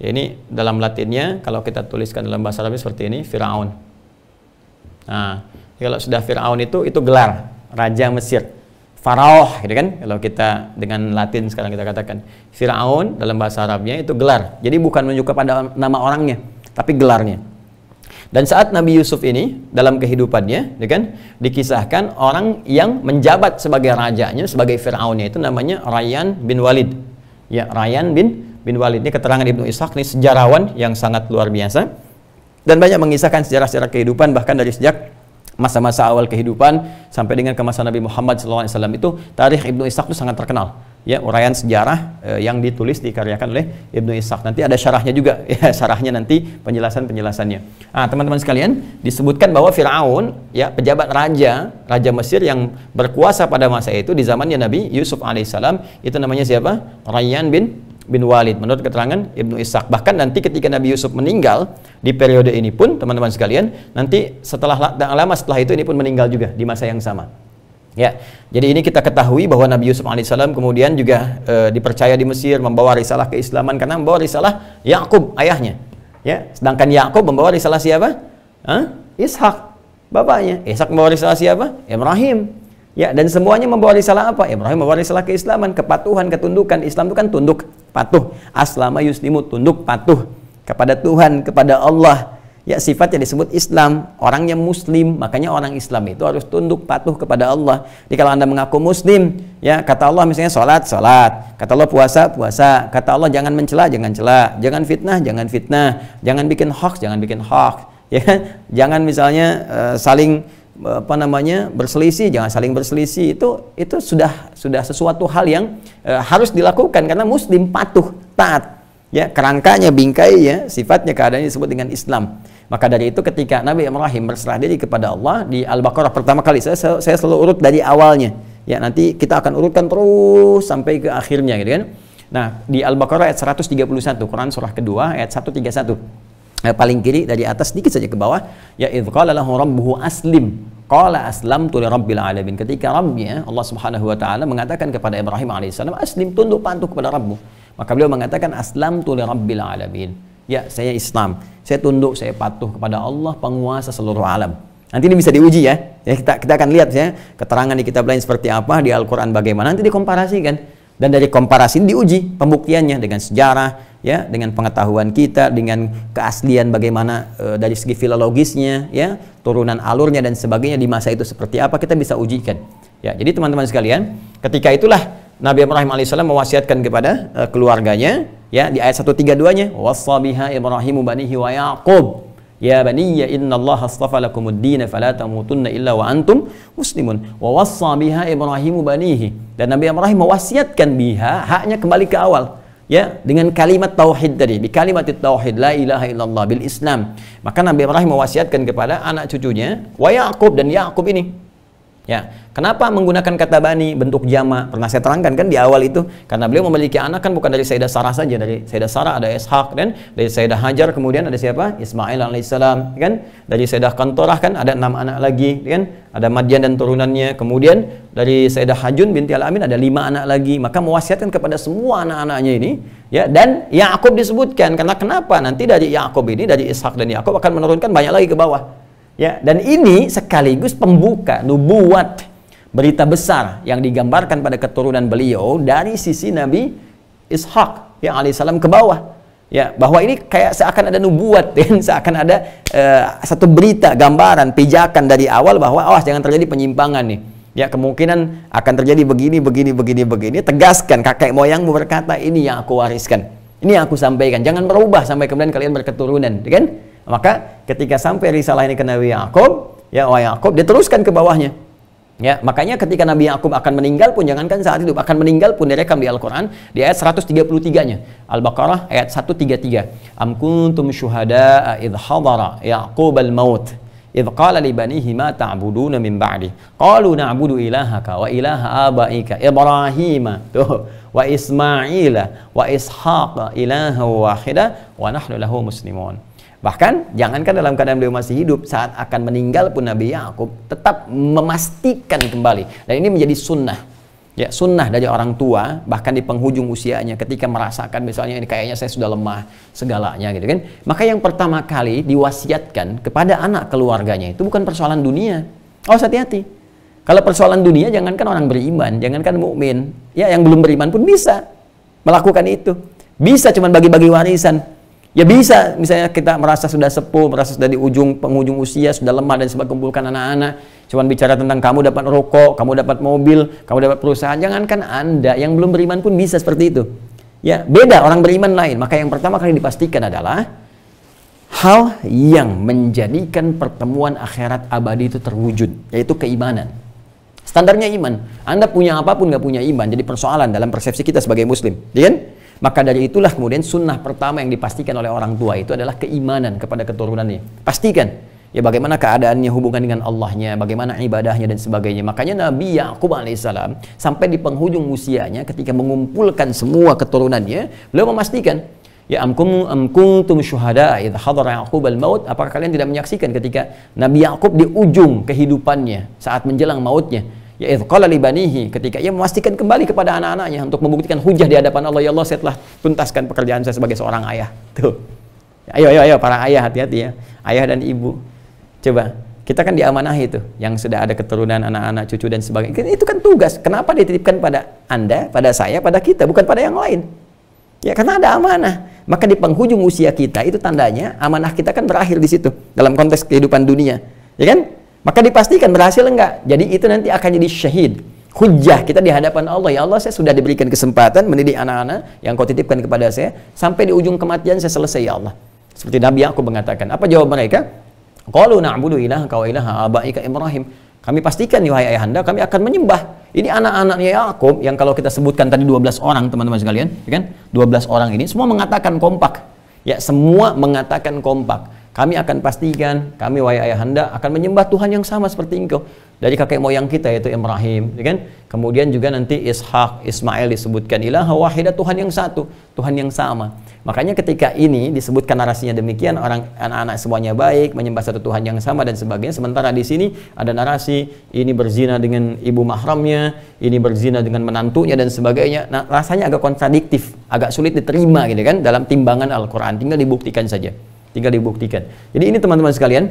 A: Ya ini dalam Latinnya kalau kita tuliskan dalam bahasa Arab seperti ini Firaun. Nah, kalau sudah Firaun itu itu gelar raja Mesir. Faraoh gitu kan kalau kita dengan Latin sekarang kita katakan Firaun dalam bahasa Arabnya itu gelar. Jadi bukan menunjuk kepada nama orangnya, tapi gelarnya. Dan saat Nabi Yusuf ini dalam kehidupannya, ya kan, dikisahkan orang yang menjabat sebagai rajanya, sebagai Fir'aunnya itu namanya Rayyan bin Walid. Ya, Rayyan bin bin Walid ini keterangan Ibnu Ishaq ini sejarawan yang sangat luar biasa dan banyak mengisahkan sejarah-sejarah kehidupan bahkan dari sejak masa-masa awal kehidupan sampai dengan ke masa Nabi Muhammad SAW itu tarikh Ibnu Ishaq itu sangat terkenal ya uraian sejarah eh, yang ditulis dikaryakan oleh Ibnu Ishaq. Nanti ada syarahnya juga, [LAUGHS] ya syarahnya nanti penjelasan-penjelasannya. Ah, teman-teman sekalian, disebutkan bahwa Firaun ya pejabat raja, raja Mesir yang berkuasa pada masa itu di zamannya Nabi Yusuf alaihissalam itu namanya siapa? Rayyan bin bin Walid menurut keterangan Ibnu Ishaq. Bahkan nanti ketika Nabi Yusuf meninggal di periode ini pun teman-teman sekalian, nanti setelah lama setelah itu ini pun meninggal juga di masa yang sama. Ya, jadi ini kita ketahui bahwa Nabi Yusuf alaihissalam kemudian juga e, dipercaya di Mesir membawa risalah keislaman karena membawa risalah Yakub ayahnya. Ya, sedangkan Yakub membawa risalah siapa? Hah? Ishak bapaknya. Ishak membawa risalah siapa? Ibrahim. Ya, dan semuanya membawa risalah apa? Ibrahim membawa risalah keislaman, kepatuhan, ketundukan. Islam itu kan tunduk, patuh. Aslama yuslimu tunduk, patuh kepada Tuhan, kepada Allah, ya sifat yang disebut Islam orangnya Muslim makanya orang Islam itu harus tunduk patuh kepada Allah jadi kalau anda mengaku Muslim ya kata Allah misalnya sholat sholat kata Allah puasa puasa kata Allah jangan mencela jangan cela jangan fitnah jangan fitnah jangan bikin hoax jangan bikin hoax [LAUGHS] ya jangan misalnya uh, saling eh, apa namanya berselisih jangan saling berselisih itu itu sudah sudah sesuatu hal yang uh, harus dilakukan karena Muslim patuh taat ya kerangkanya bingkai ya sifatnya keadaannya disebut dengan Islam maka dari itu ketika Nabi Ibrahim berserah diri kepada Allah di Al-Baqarah pertama kali saya saya selalu urut dari awalnya ya nanti kita akan urutkan terus sampai ke akhirnya gitu kan nah di Al-Baqarah ayat 131 Quran surah kedua ayat 131 eh, paling kiri dari atas sedikit saja ke bawah ya idqala lahu rabbuhu aslim qala aslamtu li rabbil alamin ketika rabbnya Allah Subhanahu wa taala mengatakan kepada Ibrahim alaihissalam aslim tunduk patuh kepada Rabbmu maka beliau mengatakan aslam tu li rabbil alamin. Ya, saya Islam. Saya tunduk, saya patuh kepada Allah penguasa seluruh alam. Nanti ini bisa diuji ya. ya kita kita akan lihat ya keterangan di kitab lain seperti apa, di Al-Qur'an bagaimana. Nanti dikomparasikan. Dan dari komparasi ini diuji pembuktiannya dengan sejarah, ya, dengan pengetahuan kita, dengan keaslian bagaimana e, dari segi filologisnya, ya, turunan alurnya dan sebagainya di masa itu seperti apa kita bisa ujikan. Ya, jadi teman-teman sekalian, ketika itulah Nabi Ibrahim alaihissalam mewasiatkan kepada uh, keluarganya ya di ayat 132-nya wasabiha Ibrahimu banihi wa
B: Yaqub
A: ya baniya innallaha astafa lakumud dina fala tamutunna illa wa antum muslimun wa wasabiha Ibrahimu banihi dan Nabi Ibrahim mewasiatkan biha haknya kembali ke awal ya dengan kalimat tauhid tadi di kalimat tauhid la ilaha illallah bil Islam maka Nabi Ibrahim mewasiatkan kepada anak cucunya wa Yaqub dan Yaqub ini Ya, kenapa menggunakan kata bani bentuk jama? Pernah saya terangkan kan di awal itu karena beliau memiliki anak kan bukan dari Sayyidah Sarah saja, dari Sayyidah Sarah ada Ishak dan dari Sayyidah Hajar kemudian ada siapa? Ismail alaihissalam kan? Dari Sayyidah Kantorah kan ada enam anak lagi kan? Ada Madian dan turunannya. Kemudian dari Sayyidah Hajun binti Al-Amin ada lima anak lagi. Maka mewasiatkan kepada semua anak-anaknya ini ya dan Yakub disebutkan karena kenapa nanti dari Yakub ini dari Ishak dan Yakub akan menurunkan banyak lagi ke bawah Ya, dan ini sekaligus pembuka nubuat berita besar yang digambarkan pada keturunan beliau dari sisi Nabi Ishak ya alaihissalam ke bawah ya bahwa ini kayak seakan ada nubuat [LAUGHS] dan seakan ada uh, satu berita gambaran pijakan dari awal bahwa awas jangan terjadi penyimpangan nih ya kemungkinan akan terjadi begini begini begini begini tegaskan kakek moyangmu berkata ini yang aku wariskan ini yang aku sampaikan jangan berubah sampai kemudian kalian berketurunan kan maka ketika sampai risalah ini ke Nabi Yakub, ya wahai Yakub diteruskan ke bawahnya. Ya, makanya ketika Nabi Yakub akan meninggal pun jangankan saat hidup akan meninggal pun direkam di Al-Qur'an di ayat 133-nya. Al-Baqarah ayat 133. Am kuntum syuhada'a idh hadara Yaqub al-maut idh qala li banihi ma ta'buduna min ba'di qalu na'budu ilahaka wa ilaha abaika Ibrahim wa Ismaila wa Ishaq ilaha wahida wa nahnu lahu muslimun. Bahkan jangankan dalam keadaan beliau masih hidup, saat akan meninggal pun Nabi Yakub tetap memastikan kembali. Dan ini menjadi sunnah. Ya, sunnah dari orang tua bahkan di penghujung usianya ketika merasakan misalnya ini kayaknya saya sudah lemah segalanya gitu kan. Maka yang pertama kali diwasiatkan kepada anak keluarganya itu bukan persoalan dunia. Oh, hati-hati. Kalau persoalan dunia jangankan orang beriman, jangankan mukmin, ya yang belum beriman pun bisa melakukan itu. Bisa cuman bagi-bagi warisan Ya bisa, misalnya kita merasa sudah sepuh, merasa sudah di ujung penghujung usia, sudah lemah dan sebab kumpulkan anak-anak. Cuman bicara tentang kamu dapat rokok, kamu dapat mobil, kamu dapat perusahaan. Jangankan Anda yang belum beriman pun bisa seperti itu. Ya, beda orang beriman lain. Maka yang pertama kali dipastikan adalah hal yang menjadikan pertemuan akhirat abadi itu terwujud, yaitu keimanan. Standarnya iman. Anda punya apapun nggak punya iman, jadi persoalan dalam persepsi kita sebagai muslim. Ya kan? Maka dari itulah kemudian sunnah pertama yang dipastikan oleh orang tua itu adalah keimanan kepada keturunannya. Pastikan ya bagaimana keadaannya hubungan dengan Allahnya, bagaimana ibadahnya dan sebagainya. Makanya Nabi Yakub alaihissalam sampai di penghujung usianya ketika mengumpulkan semua keturunannya, beliau memastikan Ya amkum amkum tum syuhada idh hadar Yaqub al maut apakah kalian tidak menyaksikan ketika Nabi Yaqub di ujung kehidupannya saat menjelang mautnya Ya qala banihi ketika ia memastikan kembali kepada anak-anaknya untuk membuktikan hujah di hadapan Allah ya Allah saya telah tuntaskan pekerjaan saya sebagai seorang ayah. Tuh. Ayo ayo ayo para ayah hati-hati ya. Ayah dan ibu. Coba kita kan diamanahi itu yang sudah ada keturunan anak-anak cucu dan sebagainya itu kan tugas kenapa dititipkan pada anda pada saya pada kita bukan pada yang lain ya karena ada amanah maka di penghujung usia kita itu tandanya amanah kita kan berakhir di situ dalam konteks kehidupan dunia ya kan maka dipastikan berhasil enggak. Jadi itu nanti akan jadi syahid. Hujah kita di hadapan Allah. Ya Allah, saya sudah diberikan kesempatan mendidik anak-anak yang kau titipkan kepada saya. Sampai di ujung kematian saya selesai, Ya Allah. Seperti Nabi aku mengatakan. Apa jawab mereka? Qalu na'budu ilaha kawa ilaha abaika Ibrahim. Kami pastikan, wahai ayahanda, kami akan menyembah. Ini anak-anaknya Yaakob yang kalau kita sebutkan tadi 12 orang, teman-teman sekalian. Ya kan? 12 orang ini semua mengatakan kompak. Ya, semua mengatakan kompak. Kami akan pastikan, kami wahai ayahanda akan menyembah Tuhan yang sama seperti engkau. Dari kakek moyang kita yaitu Ibrahim, ya kan? Kemudian juga nanti Ishak, Ismail disebutkan ilaha wahida Tuhan yang satu, Tuhan yang sama. Makanya ketika ini disebutkan narasinya demikian, orang anak-anak semuanya baik, menyembah satu Tuhan yang sama dan sebagainya. Sementara di sini ada narasi ini berzina dengan ibu mahramnya, ini berzina dengan menantunya dan sebagainya. Nah, rasanya agak kontradiktif, agak sulit diterima gitu kan dalam timbangan Al-Qur'an. Tinggal dibuktikan saja tinggal dibuktikan. Jadi ini teman-teman sekalian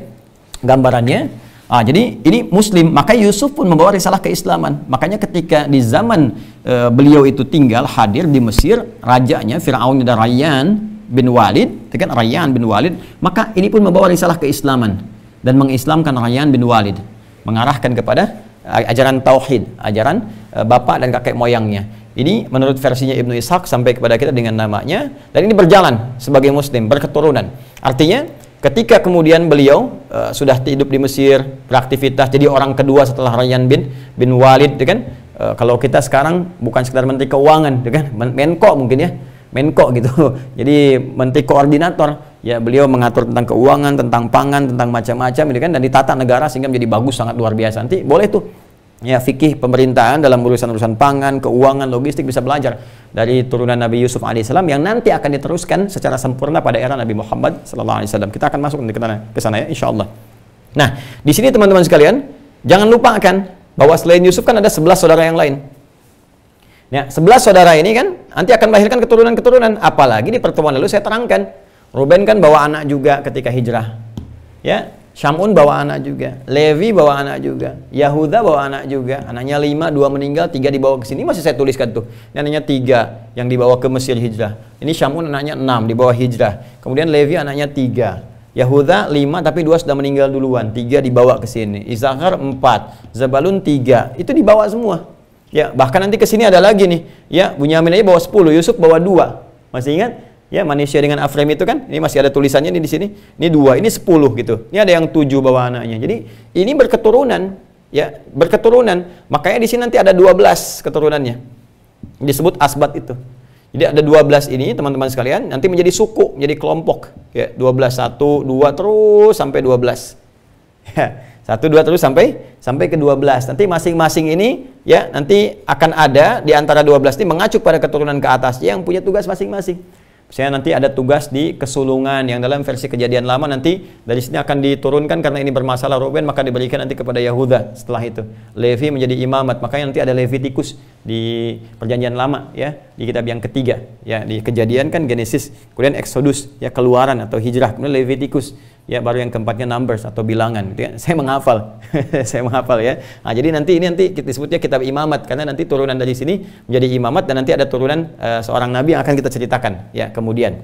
A: gambarannya. Ah, jadi ini Muslim, maka Yusuf pun membawa risalah keislaman. Makanya ketika di zaman e, beliau itu tinggal hadir di Mesir, rajanya Firaun dan Rayyan bin Walid, kan Rayyan bin Walid, maka ini pun membawa risalah keislaman dan mengislamkan Rayyan bin Walid, mengarahkan kepada eh, ajaran tauhid, ajaran e, bapak dan kakek moyangnya. Ini menurut versinya Ibnu Ishaq sampai kepada kita dengan namanya dan ini berjalan sebagai muslim berketurunan. Artinya ketika kemudian beliau uh, sudah hidup di Mesir, beraktivitas jadi orang kedua setelah Rayyan bin bin Walid gitu kan. Uh, kalau kita sekarang bukan sekedar menteri keuangan gitu kan, Menko mungkin ya. Menko gitu. [LAUGHS] Jadi menteri koordinator ya beliau mengatur tentang keuangan, tentang pangan, tentang macam-macam gitu kan dan ditata negara sehingga menjadi bagus sangat luar biasa. Nanti boleh tuh ya fikih pemerintahan dalam urusan-urusan pangan, keuangan, logistik bisa belajar dari turunan Nabi Yusuf alaihissalam yang nanti akan diteruskan secara sempurna pada era Nabi Muhammad sallallahu alaihi wasallam. Kita akan masuk nanti ke sana ya insyaallah. Nah, di sini teman-teman sekalian, jangan lupa lupakan bahwa selain Yusuf kan ada sebelas saudara yang lain. Ya 11 saudara ini kan nanti akan melahirkan keturunan-keturunan. Apalagi di pertemuan lalu saya terangkan, Ruben kan bawa anak juga ketika hijrah. Ya, Syamun bawa anak juga, Levi bawa anak juga, Yahuda bawa anak juga. Anaknya lima, dua meninggal, tiga dibawa ke sini. masih saya tuliskan tuh. Ini anaknya tiga yang dibawa ke Mesir hijrah. Ini Syamun anaknya enam dibawa hijrah. Kemudian Levi anaknya tiga. Yahuda lima tapi dua sudah meninggal duluan, tiga dibawa ke sini. Izahar empat, Zabalun tiga. Itu dibawa semua. Ya, bahkan nanti ke sini ada lagi nih. Ya, Bunyamin aja bawa sepuluh, Yusuf bawa dua. Masih ingat? Ya, manusia dengan afrem itu kan, ini masih ada tulisannya nih di sini. Ini dua, ini sepuluh gitu. Ini ada yang tujuh bawah anaknya. Jadi ini berketurunan, ya berketurunan. Makanya di sini nanti ada dua belas keturunannya. Disebut asbat itu. Jadi ada dua belas ini teman-teman sekalian nanti menjadi suku, menjadi kelompok ya. dua belas satu, dua terus sampai dua Ya, Satu dua terus sampai sampai ke dua belas. Nanti masing-masing ini ya nanti akan ada di antara dua belas ini mengacu pada keturunan ke atas yang punya tugas masing-masing saya nanti ada tugas di Kesulungan yang dalam versi kejadian lama nanti dari sini akan diturunkan karena ini bermasalah Ruben maka diberikan nanti kepada Yahuda setelah itu Levi menjadi imamat makanya nanti ada Levitikus di perjanjian lama ya di kitab yang ketiga ya di kejadian kan Genesis kemudian Exodus ya keluaran atau hijrah kemudian Leviticus ya baru yang keempatnya Numbers atau bilangan gitu ya. [LAUGHS] saya menghafal [LAUGHS] saya menghafal ya nah, jadi nanti ini nanti kita sebutnya kitab imamat karena nanti turunan dari sini menjadi imamat dan nanti ada turunan uh, seorang nabi yang akan kita ceritakan ya kemudian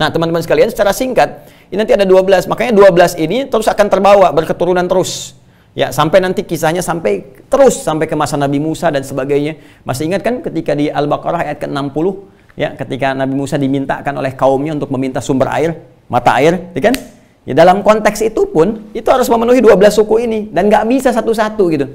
A: nah teman-teman sekalian secara singkat ini nanti ada 12 makanya 12 ini terus akan terbawa berketurunan terus Ya, sampai nanti kisahnya sampai terus sampai ke masa Nabi Musa dan sebagainya. Masih ingat kan ketika di Al-Baqarah ayat ke-60 ya, ketika Nabi Musa dimintakan oleh kaumnya untuk meminta sumber air, mata air, ya kan? Ya dalam konteks itu pun itu harus memenuhi 12 suku ini dan nggak bisa satu-satu gitu.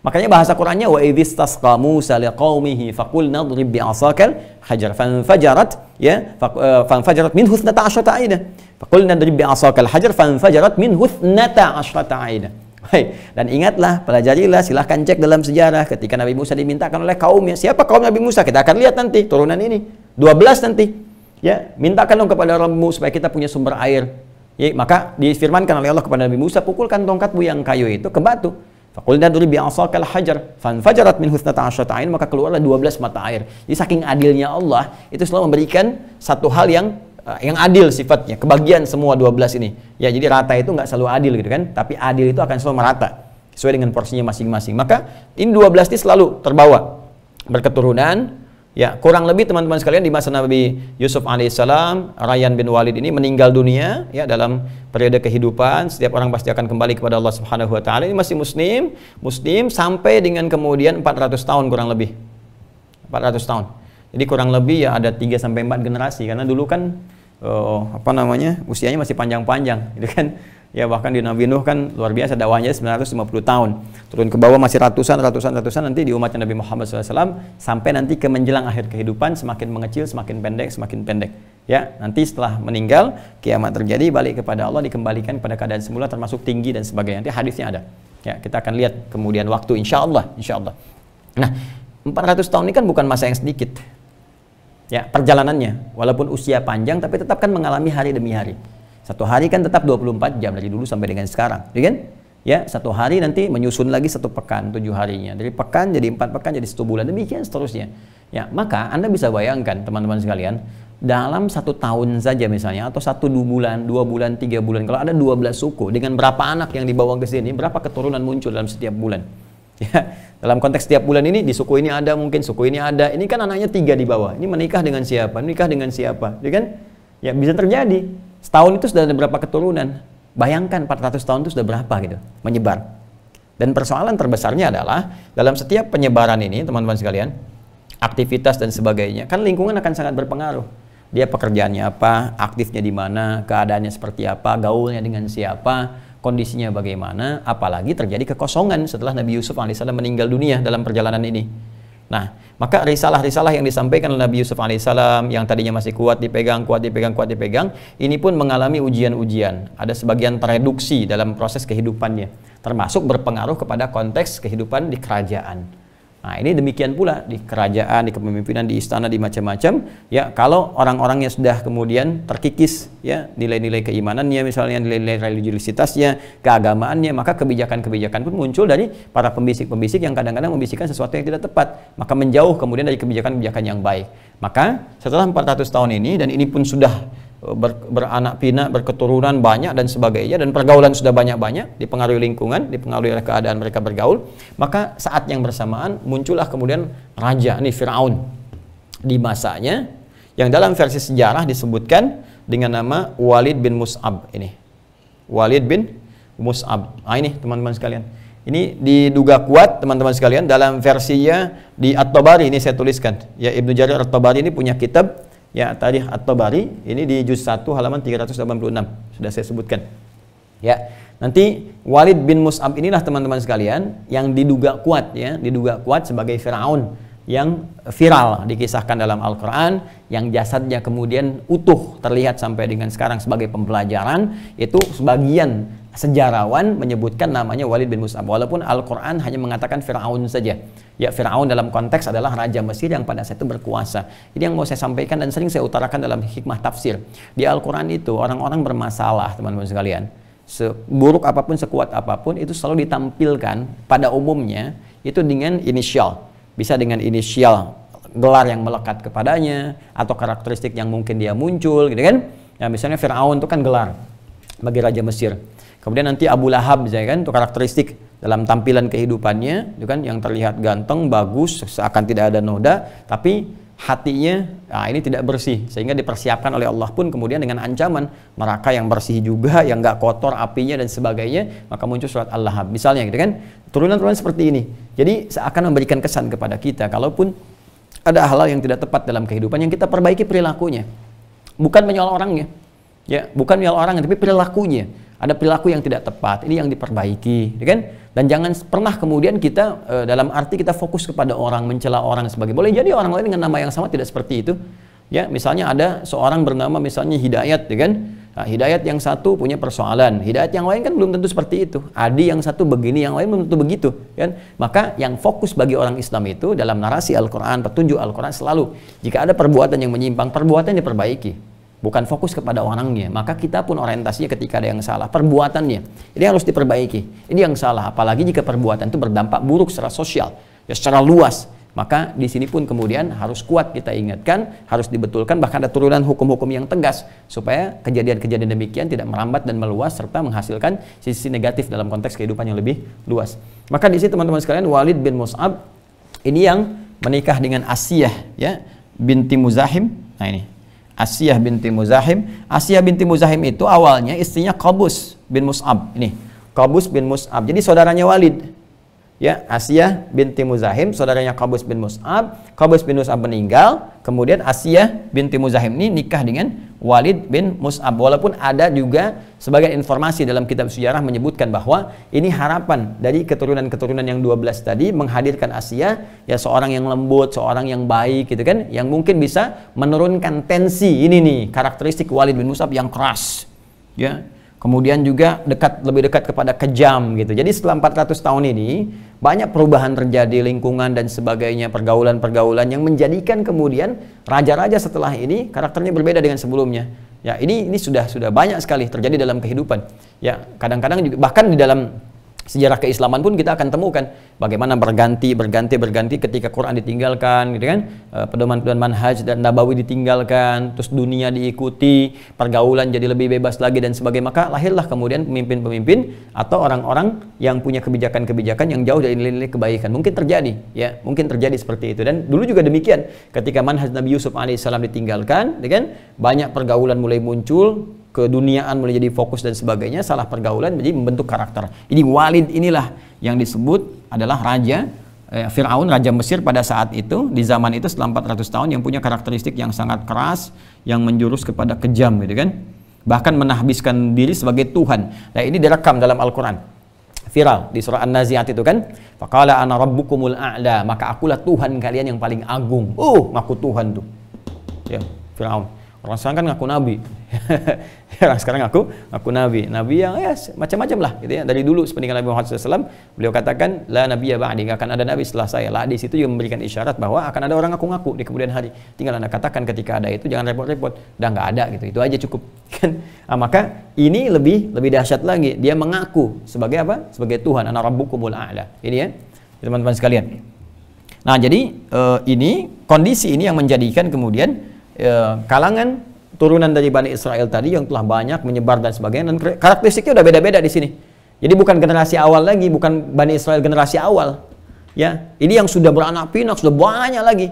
A: Makanya bahasa Qurannya wa idz tasqa Musa liqaumihi faqul nadrib bi'asakal hajar fanfajarat ya e, fanfajarat minhu 12 aida Faqul nadrib bi'asakal hajar fanfajarat minhu 12 aida Baik, dan ingatlah, pelajarilah, silahkan cek dalam sejarah ketika Nabi Musa dimintakan oleh kaumnya. Siapa kaum Nabi Musa? Kita akan lihat nanti turunan ini. 12 nanti. Ya, mintakan dong kepada Rabbimu supaya kita punya sumber air. Ya, maka difirmankan oleh Allah kepada Nabi Musa, pukulkan tongkatmu yang kayu itu ke batu. Fakulna dulu bi'asakal hajar. fajarat min husnata asyata'in. Maka keluarlah 12 mata air. Jadi saking adilnya Allah, itu selalu memberikan satu hal yang Eh, yang adil sifatnya, kebagian semua 12 ini. Ya, jadi rata itu nggak selalu adil gitu kan, tapi adil itu akan selalu merata sesuai dengan porsinya masing-masing. Maka ini 12 ini selalu terbawa berketurunan ya kurang lebih teman-teman sekalian di masa Nabi Yusuf alaihissalam Rayyan bin Walid ini meninggal dunia ya dalam periode kehidupan setiap orang pasti akan kembali kepada Allah Subhanahu wa taala ini masih muslim muslim sampai dengan kemudian 400 tahun kurang lebih 400 tahun jadi kurang lebih ya ada 3 sampai 4 generasi karena dulu kan uh, apa namanya usianya masih panjang-panjang [LAUGHS] gitu kan ya bahkan di Nabi Nuh kan luar biasa dakwahnya 950 tahun turun ke bawah masih ratusan ratusan ratusan nanti di umatnya Nabi Muhammad SAW sampai nanti ke menjelang akhir kehidupan semakin mengecil semakin pendek semakin pendek ya nanti setelah meninggal kiamat terjadi balik kepada Allah dikembalikan pada keadaan semula termasuk tinggi dan sebagainya nanti hadisnya ada ya kita akan lihat kemudian waktu insya Allah insya Allah nah 400 tahun ini kan bukan masa yang sedikit ya perjalanannya walaupun usia panjang tapi tetap kan mengalami hari demi hari satu hari kan tetap 24 jam dari dulu sampai dengan sekarang ya kan ya satu hari nanti menyusun lagi satu pekan tujuh harinya dari pekan jadi empat pekan jadi satu bulan demikian seterusnya ya maka anda bisa bayangkan teman-teman sekalian dalam satu tahun saja misalnya atau satu dua bulan dua bulan tiga bulan kalau ada dua 12 suku dengan berapa anak yang dibawa ke sini berapa keturunan muncul dalam setiap bulan Ya, dalam konteks setiap bulan ini di suku ini ada mungkin suku ini ada. Ini kan anaknya tiga di bawah. Ini menikah dengan siapa? Menikah dengan siapa? Ya kan? Ya bisa terjadi. Setahun itu sudah ada berapa keturunan? Bayangkan 400 tahun itu sudah berapa gitu, menyebar. Dan persoalan terbesarnya adalah dalam setiap penyebaran ini, teman-teman sekalian, aktivitas dan sebagainya, kan lingkungan akan sangat berpengaruh. Dia pekerjaannya apa, aktifnya di mana, keadaannya seperti apa, gaulnya dengan siapa, kondisinya bagaimana, apalagi terjadi kekosongan setelah Nabi Yusuf alaihissalam meninggal dunia dalam perjalanan ini. Nah, maka risalah-risalah yang disampaikan oleh Nabi Yusuf alaihissalam yang tadinya masih kuat dipegang, kuat dipegang, kuat dipegang, ini pun mengalami ujian-ujian. Ada sebagian tereduksi dalam proses kehidupannya, termasuk berpengaruh kepada konteks kehidupan di kerajaan. Nah, ini demikian pula di kerajaan, di kepemimpinan, di istana, di macam-macam. Ya, kalau orang-orangnya sudah kemudian terkikis ya nilai-nilai keimanannya misalnya nilai-nilai religiusitasnya, keagamaannya, maka kebijakan-kebijakan pun muncul dari para pembisik-pembisik yang kadang-kadang membisikkan sesuatu yang tidak tepat, maka menjauh kemudian dari kebijakan-kebijakan yang baik. Maka setelah 400 tahun ini dan ini pun sudah ber, beranak pinak, berketurunan banyak dan sebagainya dan pergaulan sudah banyak-banyak, dipengaruhi lingkungan, dipengaruhi oleh keadaan mereka bergaul, maka saat yang bersamaan muncullah kemudian raja nih Firaun di masanya yang dalam versi sejarah disebutkan dengan nama Walid bin Mus'ab ini. Walid bin Mus'ab. Ah ini teman-teman sekalian. Ini diduga kuat teman-teman sekalian dalam versinya di At-Tabari ini saya tuliskan. Ya Ibnu Jarir At-Tabari ini punya kitab ya Tarikh At-Tabari ini di juz 1 halaman 386 sudah saya sebutkan. Ya. Nanti Walid bin Mus'ab inilah teman-teman sekalian yang diduga kuat ya, diduga kuat sebagai Firaun yang viral dikisahkan dalam Al-Quran yang jasadnya kemudian utuh terlihat sampai dengan sekarang sebagai pembelajaran itu sebagian sejarawan menyebutkan namanya Walid bin Mus'ab walaupun Al-Qur'an hanya mengatakan Firaun saja. Ya Firaun dalam konteks adalah raja Mesir yang pada saat itu berkuasa. Ini yang mau saya sampaikan dan sering saya utarakan dalam hikmah tafsir. Di Al-Qur'an itu orang-orang bermasalah, teman-teman sekalian. Seburuk apapun, sekuat apapun itu selalu ditampilkan pada umumnya itu dengan inisial. Bisa dengan inisial gelar yang melekat kepadanya atau karakteristik yang mungkin dia muncul gitu kan. Ya misalnya Firaun itu kan gelar bagi raja Mesir Kemudian nanti Abu Lahab ya kan itu karakteristik dalam tampilan kehidupannya itu kan yang terlihat ganteng, bagus, seakan tidak ada noda, tapi hatinya nah ini tidak bersih sehingga dipersiapkan oleh Allah pun kemudian dengan ancaman neraka yang bersih juga yang nggak kotor apinya dan sebagainya maka muncul surat Al-Lahab misalnya gitu kan turunan-turunan seperti ini jadi seakan memberikan kesan kepada kita kalaupun ada hal-hal yang tidak tepat dalam kehidupan yang kita perbaiki perilakunya bukan menyalah orangnya ya bukan menyalah orangnya, tapi perilakunya ada perilaku yang tidak tepat, ini yang diperbaiki, ya kan? Dan jangan pernah kemudian kita e, dalam arti kita fokus kepada orang, mencela orang sebagai boleh jadi orang lain dengan nama yang sama tidak seperti itu. Ya, misalnya ada seorang bernama misalnya Hidayat, ya kan? Nah, Hidayat yang satu punya persoalan, Hidayat yang lain kan belum tentu seperti itu. Adi yang satu begini, yang lain belum tentu begitu, ya kan? Maka yang fokus bagi orang Islam itu dalam narasi Al-Qur'an, petunjuk Al-Qur'an selalu jika ada perbuatan yang menyimpang, perbuatan diperbaiki bukan fokus kepada orangnya. Maka kita pun orientasinya ketika ada yang salah, perbuatannya. Ini harus diperbaiki. Ini yang salah, apalagi jika perbuatan itu berdampak buruk secara sosial, ya secara luas. Maka di sini pun kemudian harus kuat kita ingatkan, harus dibetulkan, bahkan ada turunan hukum-hukum yang tegas supaya kejadian-kejadian demikian tidak merambat dan meluas serta menghasilkan sisi negatif dalam konteks kehidupan yang lebih luas. Maka di sini teman-teman sekalian Walid bin Mus'ab ini yang menikah dengan Asiyah ya binti Muzahim. Nah ini Asiyah binti Muzahim. Asiyah binti Muzahim itu awalnya istrinya Qabus bin Mus'ab. Ini, Qabus bin Mus'ab. Jadi saudaranya Walid ya Asiyah binti Muzahim saudaranya Qabus bin Mus'ab Qabus bin Mus'ab meninggal kemudian Asiyah binti Muzahim ini nikah dengan Walid bin Mus'ab walaupun ada juga sebagai informasi dalam kitab sejarah menyebutkan bahwa ini harapan dari keturunan-keturunan yang 12 tadi menghadirkan Asia ya seorang yang lembut seorang yang baik gitu kan yang mungkin bisa menurunkan tensi ini nih karakteristik Walid bin Mus'ab yang keras ya Kemudian juga dekat lebih dekat kepada kejam gitu. Jadi setelah 400 tahun ini banyak perubahan terjadi lingkungan dan sebagainya, pergaulan-pergaulan yang menjadikan kemudian raja-raja setelah ini karakternya berbeda dengan sebelumnya. Ya, ini ini sudah sudah banyak sekali terjadi dalam kehidupan. Ya, kadang-kadang juga bahkan di dalam sejarah keislaman pun kita akan temukan bagaimana berganti berganti berganti ketika Quran ditinggalkan gitu kan eh, pedoman-pedoman manhaj dan nabawi ditinggalkan terus dunia diikuti pergaulan jadi lebih bebas lagi dan sebagainya maka lahirlah kemudian pemimpin-pemimpin atau orang-orang yang punya kebijakan-kebijakan yang jauh dari nilai-nilai kebaikan mungkin terjadi ya mungkin terjadi seperti itu dan dulu juga demikian ketika manhaj Nabi Yusuf alaihissalam ditinggalkan gitu kan banyak pergaulan mulai muncul keduniaan mulai jadi fokus dan sebagainya, salah pergaulan menjadi membentuk karakter. ini Walid inilah yang disebut adalah raja eh, Firaun raja Mesir pada saat itu di zaman itu selama 400 tahun yang punya karakteristik yang sangat keras yang menjurus kepada kejam gitu kan. Bahkan menahbiskan diri sebagai tuhan. Nah, ini direkam dalam Al-Qur'an. Viral di surah An-Naziat itu kan. Faqala ana rabbukumul a'la, maka akulah Tuhan kalian yang paling agung. Oh, uh, ngaku Tuhan tuh. Ya, Firaun. Orang sekarang kan ngaku nabi. [LAUGHS] Ya, sekarang aku aku nabi nabi yang ya macam-macam lah gitu ya dari dulu sepeninggal Nabi Muhammad SAW beliau katakan la nabi ya ba'di akan ada nabi setelah saya lah di situ juga memberikan isyarat bahwa akan ada orang aku ngaku di kemudian hari tinggal anda katakan ketika ada itu jangan repot-repot udah nggak ada gitu itu aja cukup [LAUGHS] kan nah, maka ini lebih lebih dahsyat lagi dia mengaku sebagai apa sebagai Tuhan anak rabbukumul a'la ini ya teman-teman sekalian nah jadi uh, ini kondisi ini yang menjadikan kemudian uh, kalangan turunan dari Bani Israel tadi yang telah banyak menyebar dan sebagainya dan karakteristiknya udah beda-beda di sini. Jadi bukan generasi awal lagi, bukan Bani Israel generasi awal. Ya, ini yang sudah beranak pinak sudah banyak lagi.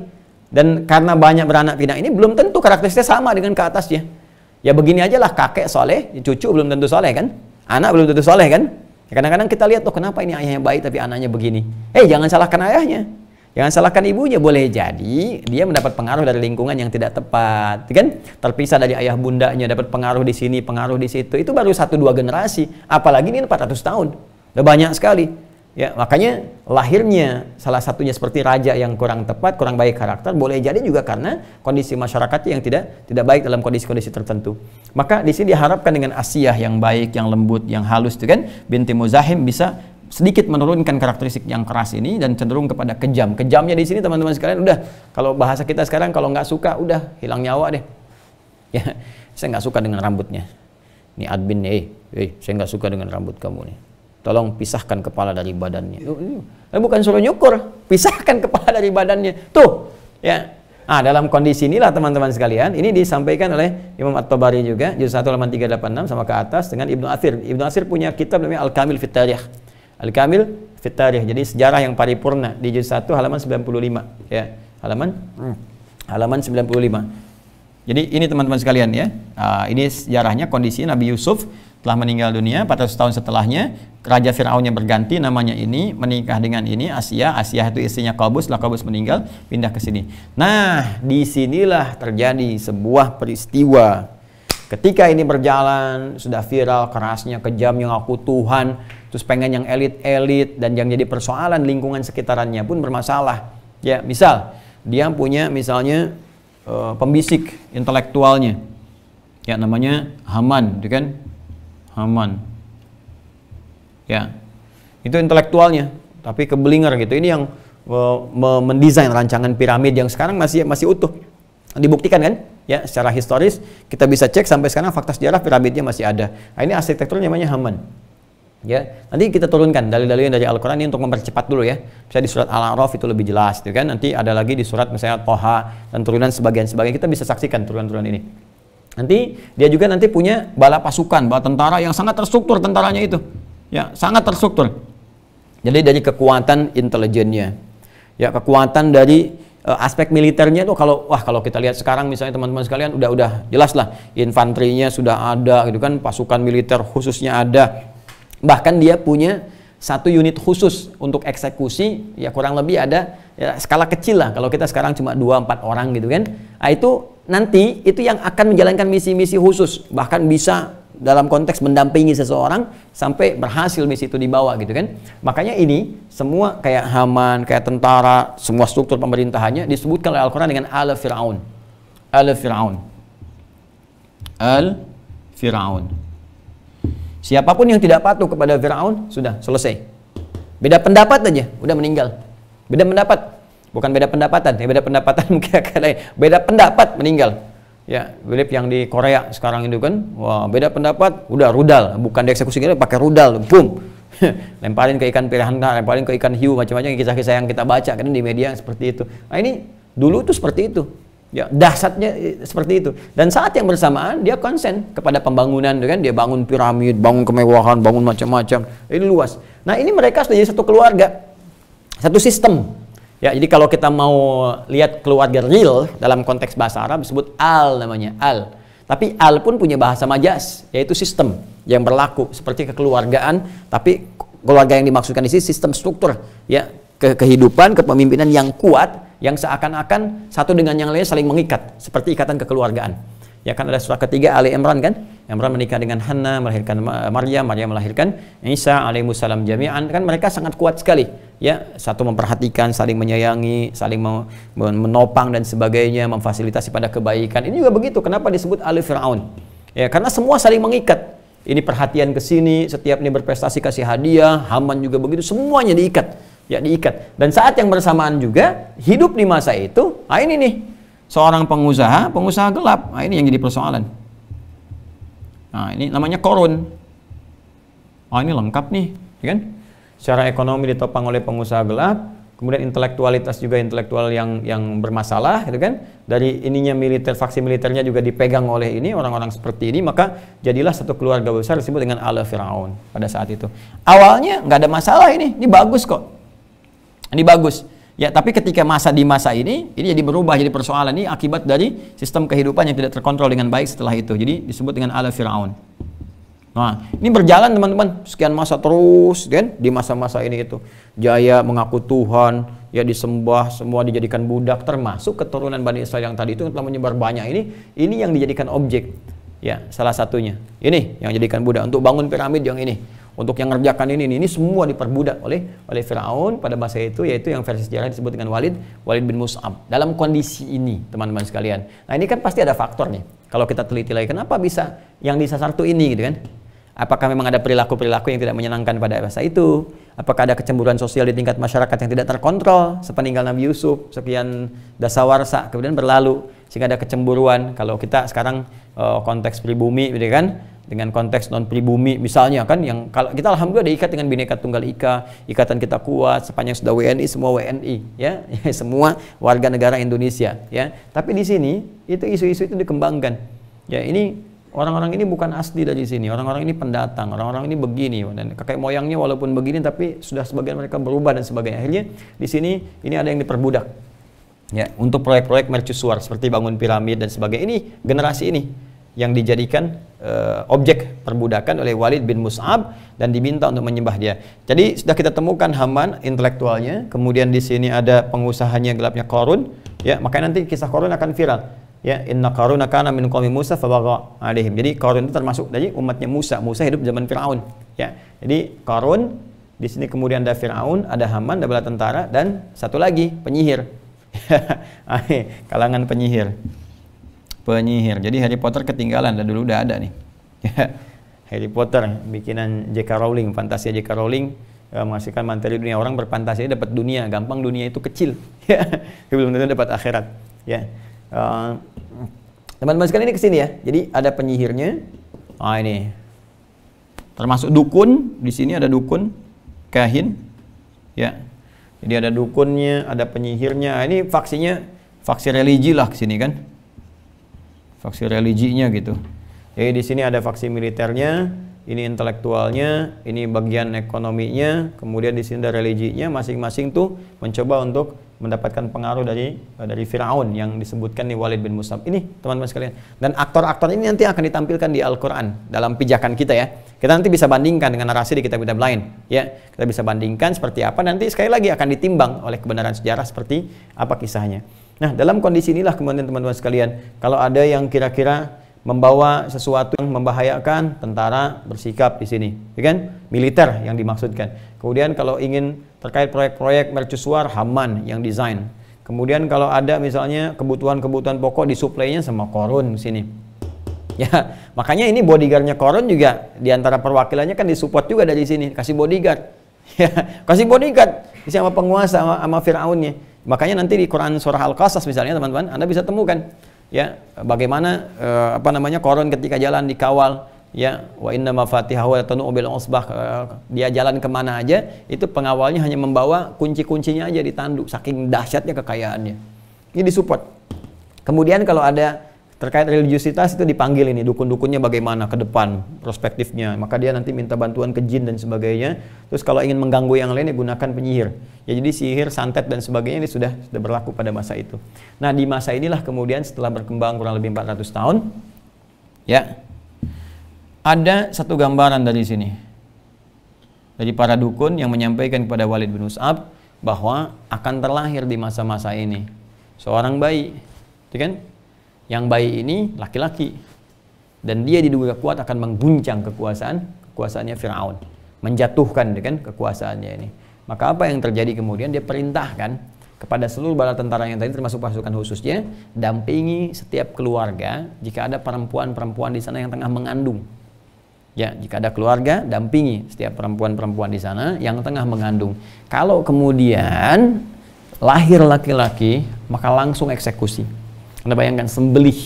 A: Dan karena banyak beranak pinak ini belum tentu karakteristiknya sama dengan ke atasnya. Ya begini aja lah kakek soleh, cucu belum tentu soleh kan? Anak belum tentu soleh kan? Ya, kadang-kadang kita lihat tuh oh, kenapa ini ayahnya baik tapi anaknya begini. Eh hey, jangan salahkan ayahnya. Jangan salahkan ibunya boleh jadi dia mendapat pengaruh dari lingkungan yang tidak tepat, kan? Terpisah dari ayah bundanya dapat pengaruh di sini, pengaruh di situ. Itu baru satu dua generasi, apalagi ini 400 tahun. Udah banyak sekali. Ya, makanya lahirnya salah satunya seperti raja yang kurang tepat, kurang baik karakter, boleh jadi juga karena kondisi masyarakatnya yang tidak tidak baik dalam kondisi-kondisi tertentu. Maka di sini diharapkan dengan asiah yang baik, yang lembut, yang halus itu kan binti Muzahim bisa sedikit menurunkan karakteristik yang keras ini dan cenderung kepada kejam. Kejamnya di sini teman-teman sekalian udah kalau bahasa kita sekarang kalau nggak suka udah hilang nyawa deh. [LAUGHS] Ya, saya nggak suka dengan rambutnya. Ini admin eh, eh saya nggak suka dengan rambut kamu nih. Tolong pisahkan kepala dari badannya. Eh, bukan suruh nyukur, pisahkan kepala dari badannya. Tuh, ya. Nah, dalam kondisi inilah teman-teman sekalian, ini disampaikan oleh Imam At-Tabari juga, juz 1 halaman 386 sama ke atas dengan Ibnu Athir. Ibnu Athir punya kitab namanya Al-Kamil Fit Tarikh Al-Kamil fit Jadi sejarah yang paripurna di juz 1 halaman 95 ya. Halaman hmm, halaman 95. Jadi ini teman-teman sekalian ya. Uh, ini sejarahnya kondisi Nabi Yusuf telah meninggal dunia 400 tahun setelahnya Raja Fir'aun yang berganti namanya ini menikah dengan ini Asia Asia itu istrinya Kabus lah Kabus meninggal pindah ke sini nah disinilah terjadi sebuah peristiwa ketika ini berjalan sudah viral kerasnya kejamnya ngaku Tuhan terus pengen yang elit-elit dan yang jadi persoalan lingkungan sekitarannya pun bermasalah. Ya, misal dia punya misalnya e, pembisik intelektualnya. Ya, namanya Haman, itu kan? Haman. Ya. Itu intelektualnya, tapi kebelinger gitu. Ini yang e, mendesain rancangan piramid yang sekarang masih masih utuh. Dibuktikan kan? ya secara historis kita bisa cek sampai sekarang fakta sejarah piramidnya masih ada. Nah, ini arsitekturnya namanya Haman ya nanti kita turunkan dalil-dalil yang dari Al-Quran ini untuk mempercepat dulu ya bisa di surat Al-A'raf itu lebih jelas gitu kan nanti ada lagi di surat misalnya Toha dan turunan sebagian sebagian kita bisa saksikan turunan-turunan ini nanti dia juga nanti punya bala pasukan bala tentara yang sangat terstruktur tentaranya itu ya sangat terstruktur jadi dari kekuatan intelijennya ya kekuatan dari eh, aspek militernya tuh kalau wah kalau kita lihat sekarang misalnya teman-teman sekalian udah udah jelas lah infanterinya sudah ada gitu kan pasukan militer khususnya ada Bahkan dia punya satu unit khusus untuk eksekusi, ya kurang lebih ada ya, skala kecil lah. Kalau kita sekarang cuma dua empat orang gitu kan. Nah, itu nanti itu yang akan menjalankan misi-misi khusus. Bahkan bisa dalam konteks mendampingi seseorang sampai berhasil misi itu dibawa gitu kan. Makanya ini semua kayak Haman, kayak tentara, semua struktur pemerintahannya disebutkan oleh Al-Qur'an dengan Al Firaun. Al Firaun. Al Firaun. Siapapun yang tidak patuh kepada Firaun sudah selesai. Beda pendapat aja, udah meninggal. Beda pendapat, bukan beda pendapatan. Ya beda pendapatan [LAUGHS] mungkin akan lain. Beda pendapat meninggal. Ya, Philip yang di Korea sekarang itu kan, wah beda pendapat, udah rudal, bukan dieksekusi kita pakai rudal, boom. [LAUGHS] lemparin ke ikan piranha, nah, lemparin ke ikan hiu macam-macam kisah-kisah yang kita baca kan di media seperti itu. Nah ini dulu itu seperti itu. Ya, dahsyatnya eh, seperti itu. Dan saat yang bersamaan dia konsen kepada pembangunan, kan? Dia bangun piramid, bangun kemewahan, bangun macam-macam. Ini luas. Nah, ini mereka sudah jadi satu keluarga, satu sistem. Ya, jadi kalau kita mau lihat keluarga real dalam konteks bahasa Arab disebut al namanya, al. Tapi al pun punya bahasa majas, yaitu sistem yang berlaku seperti kekeluargaan, tapi keluarga yang dimaksudkan di sini sistem struktur, ya, kehidupan, kepemimpinan yang kuat yang seakan-akan satu dengan yang lain saling mengikat seperti ikatan kekeluargaan. Ya kan ada surah ketiga Ali Imran kan? Imran menikah dengan Hanna, melahirkan Maria Maria melahirkan Isa salam jami'an. Kan mereka sangat kuat sekali. Ya, satu memperhatikan, saling menyayangi, saling menopang dan sebagainya, memfasilitasi pada kebaikan. Ini juga begitu. Kenapa disebut Ali Firaun? Ya, karena semua saling mengikat. Ini perhatian ke sini, setiap ini berprestasi kasih hadiah, Haman juga begitu, semuanya diikat ya diikat. Dan saat yang bersamaan juga hidup di masa itu, ah ini nih seorang pengusaha, pengusaha gelap, ah ini yang jadi persoalan. Nah ini namanya korun. Ah ini lengkap nih, ya kan? Secara ekonomi ditopang oleh pengusaha gelap, kemudian intelektualitas juga intelektual yang yang bermasalah, gitu kan? Dari ininya militer, faksi militernya juga dipegang oleh ini orang-orang seperti ini, maka jadilah satu keluarga besar disebut dengan ala Firaun pada saat itu. Awalnya nggak ada masalah ini, ini bagus kok ini bagus. Ya, tapi ketika masa di masa ini, ini jadi berubah jadi persoalan ini akibat dari sistem kehidupan yang tidak terkontrol dengan baik setelah itu. Jadi disebut dengan ala Firaun. Nah, ini berjalan teman-teman sekian masa terus kan di masa-masa ini itu. Jaya mengaku Tuhan, ya disembah, semua dijadikan budak termasuk keturunan Bani Israel yang tadi itu yang telah menyebar banyak ini, ini yang dijadikan objek. Ya, salah satunya. Ini yang dijadikan budak untuk bangun piramid yang ini untuk yang ngerjakan ini, ini, ini semua diperbudak oleh oleh Firaun pada masa itu yaitu yang versi sejarah disebut dengan Walid Walid bin Mus'ab dalam kondisi ini teman-teman sekalian. Nah ini kan pasti ada faktor nih kalau kita teliti lagi kenapa bisa yang disasar tuh ini gitu kan? Apakah memang ada perilaku-perilaku yang tidak menyenangkan pada masa itu? Apakah ada kecemburuan sosial di tingkat masyarakat yang tidak terkontrol sepeninggal Nabi Yusuf sekian dasawarsa kemudian berlalu? sehingga ada kecemburuan kalau kita sekarang uh, konteks pribumi gitu kan dengan konteks non pribumi misalnya kan yang kalau kita alhamdulillah diikat dengan bineka tunggal ika ikatan kita kuat sepanjang sudah WNI semua WNI ya [LAUGHS] semua warga negara Indonesia ya tapi di sini itu isu-isu itu dikembangkan ya ini orang-orang ini bukan asli dari sini orang-orang ini pendatang orang-orang ini begini dan kakek moyangnya walaupun begini tapi sudah sebagian mereka berubah dan sebagainya akhirnya di sini ini ada yang diperbudak ya untuk proyek-proyek mercusuar seperti bangun piramid dan sebagainya ini generasi ini yang dijadikan uh, objek perbudakan oleh Walid bin Mus'ab dan diminta untuk menyembah dia. Jadi sudah kita temukan Haman intelektualnya, kemudian di sini ada pengusahanya gelapnya Korun, ya makanya nanti kisah Korun akan viral. Ya, inna Korun akan min kami Musa fabagha alaihim. Jadi Korun itu termasuk dari umatnya Musa. Musa hidup zaman Firaun, ya. Jadi Korun di sini kemudian ada Firaun, ada Haman, ada bala tentara dan satu lagi penyihir, [LAUGHS] kalangan penyihir. Penyihir. Jadi Harry Potter ketinggalan dan dulu udah ada nih. [LAUGHS] Harry Potter bikinan J.K. Rowling, fantasi J.K. Rowling uh, menghasilkan materi dunia orang berfantasi dapat dunia, gampang dunia itu kecil. [LAUGHS] Belum tentu dapat akhirat. Ya. Uh, teman-teman sekalian ini kesini ya. Jadi ada penyihirnya. Ah ini. Termasuk dukun, di sini ada dukun, kahin. Ya, jadi ada dukunnya, ada penyihirnya. Ah, ini vaksinnya faksi religi lah sini kan. Faksi religinya gitu. Jadi di sini ada faksi militernya, ini intelektualnya, ini bagian ekonominya, kemudian di sini ada religinya, masing-masing tuh mencoba untuk mendapatkan pengaruh dari eh, dari Firaun yang disebutkan di Walid bin Musab. Ini teman-teman sekalian. Dan aktor-aktor ini nanti akan ditampilkan di Al-Qur'an dalam pijakan kita ya. Kita nanti bisa bandingkan dengan narasi di kitab-kitab lain, ya. Kita bisa bandingkan seperti apa nanti sekali lagi akan ditimbang oleh kebenaran sejarah seperti apa kisahnya. Nah, dalam kondisi inilah kemudian teman-teman sekalian, kalau ada yang kira-kira membawa sesuatu yang membahayakan, tentara bersikap di sini, ya kan? Militer yang dimaksudkan. Kemudian kalau ingin terkait proyek-proyek mercusuar, Haman yang desain. Kemudian kalau ada misalnya kebutuhan-kebutuhan pokok disuplainya sama Korun di sini. Ya, makanya ini bodyguardnya Koron juga diantara perwakilannya kan disupport juga dari sini, kasih bodyguard. [LAUGHS] Ya, kasih bodyguard sama penguasa sama, sama Firaunnya. Makanya nanti di Quran surah Al-Qasas misalnya teman-teman, Anda bisa temukan ya bagaimana eh, apa namanya Koron ketika jalan dikawal ya wa inna mafatihahu tanu bil usbah eh, dia jalan kemana aja itu pengawalnya hanya membawa kunci-kuncinya aja ditandu saking dahsyatnya kekayaannya ini disupport kemudian kalau ada terkait religiusitas itu dipanggil ini dukun-dukunnya bagaimana ke depan prospektifnya maka dia nanti minta bantuan ke jin dan sebagainya terus kalau ingin mengganggu yang lain ya gunakan penyihir ya jadi sihir santet dan sebagainya ini sudah sudah berlaku pada masa itu nah di masa inilah kemudian setelah berkembang kurang lebih 400 tahun ya ada satu gambaran dari sini dari para dukun yang menyampaikan kepada Walid bin usab bahwa akan terlahir di masa-masa ini seorang bayi, gitu kan? Yang bayi ini laki-laki dan dia diduga kuat akan mengguncang kekuasaan kekuasaannya Firaun, menjatuhkan kan kekuasaannya ini. Maka apa yang terjadi kemudian dia perintahkan kepada seluruh bala tentara yang tadi termasuk pasukan khususnya dampingi setiap keluarga jika ada perempuan-perempuan di sana yang tengah mengandung ya jika ada keluarga dampingi setiap perempuan-perempuan di sana yang tengah mengandung kalau kemudian lahir laki-laki maka langsung eksekusi anda bayangkan sembelih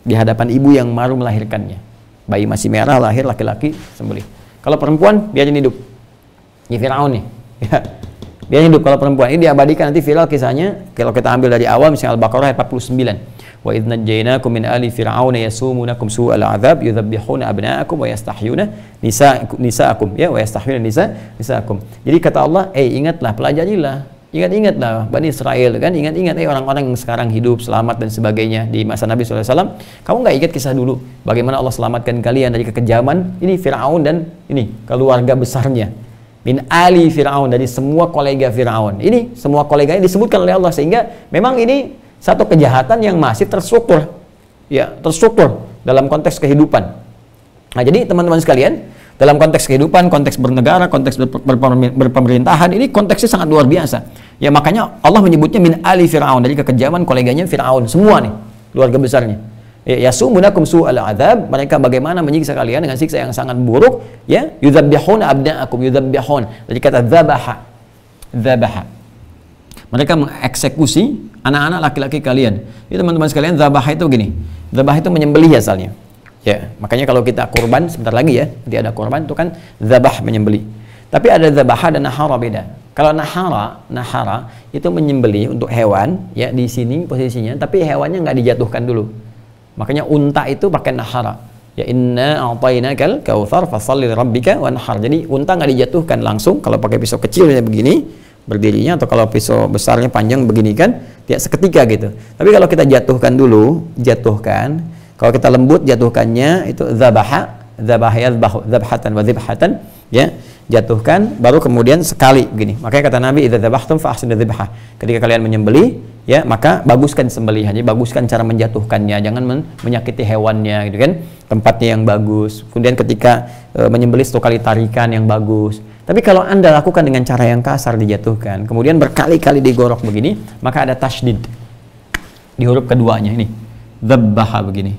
A: di hadapan ibu yang baru melahirkannya. Bayi masih merah lahir laki-laki sembelih. Kalau perempuan biarin hidup. Ini Firaun nih. [LAUGHS] Ya. Dia hidup kalau perempuan ini diabadikan nanti viral kisahnya. Kalau kita ambil dari awal misalnya Al-Baqarah ayat 49. Wa idna jainakum min ali fir'auna yasumunakum su'al azab yudhabbihuna abna'akum wa yastahyuna nisa'akum ya wa yastahyuna nisa nisa'akum. Jadi kata Allah, "Eh ingatlah, pelajarilah Ingat-ingat lah Bani Israel kan, ingat-ingat eh orang-orang yang sekarang hidup selamat dan sebagainya di masa Nabi SAW. Kamu nggak ingat kisah dulu bagaimana Allah selamatkan kalian dari kekejaman ini Firaun dan ini keluarga besarnya bin ali Firaun dari semua kolega Firaun. Ini semua koleganya disebutkan oleh Allah sehingga memang ini satu kejahatan yang masih terstruktur. Ya, terstruktur dalam konteks kehidupan. Nah, jadi teman-teman sekalian, dalam konteks kehidupan, konteks bernegara, konteks berpemerintahan ini konteksnya sangat luar biasa. Ya makanya Allah menyebutnya min ali Fir'aun dari kekejaman koleganya Fir'aun semua nih keluarga besarnya. Ya sumunakum su'al adab mereka bagaimana menyiksa kalian dengan siksa yang sangat buruk ya yudzabbihuna abna'akum yudzabbihun dari kata dzabaha dzabaha mereka mengeksekusi anak-anak laki-laki kalian. Jadi teman-teman sekalian, zabah itu gini. zabaha itu menyembelih asalnya. Ya, makanya kalau kita kurban sebentar lagi ya, nanti ada kurban itu kan zabah menyembeli. Tapi ada zabah dan nahara beda. Kalau nahara, nahara itu menyembeli untuk hewan ya di sini posisinya, tapi hewannya nggak dijatuhkan dulu. Makanya unta itu pakai nahara. Ya inna kal kautsar fashalli rabbika wanhar. Jadi unta nggak dijatuhkan langsung kalau pakai pisau kecilnya begini berdirinya atau kalau pisau besarnya panjang begini kan tidak seketika gitu. Tapi kalau kita jatuhkan dulu, jatuhkan kalau kita lembut jatuhkannya itu zabaha, zabaha yadbahu, zabhatan wa zibhatan, ya. Jatuhkan baru kemudian sekali begini. Makanya kata Nabi idza zabhtum fa ahsinu dzibhah. Ketika kalian menyembelih, ya, maka baguskan sembelihannya, baguskan cara menjatuhkannya, jangan men menyakiti hewannya gitu kan. Tempatnya yang bagus. Kemudian ketika e, menyembelih satu kali tarikan yang bagus. Tapi kalau Anda lakukan dengan cara yang kasar dijatuhkan, kemudian berkali-kali digorok begini, maka ada tasydid di huruf keduanya ini. zabbaha begini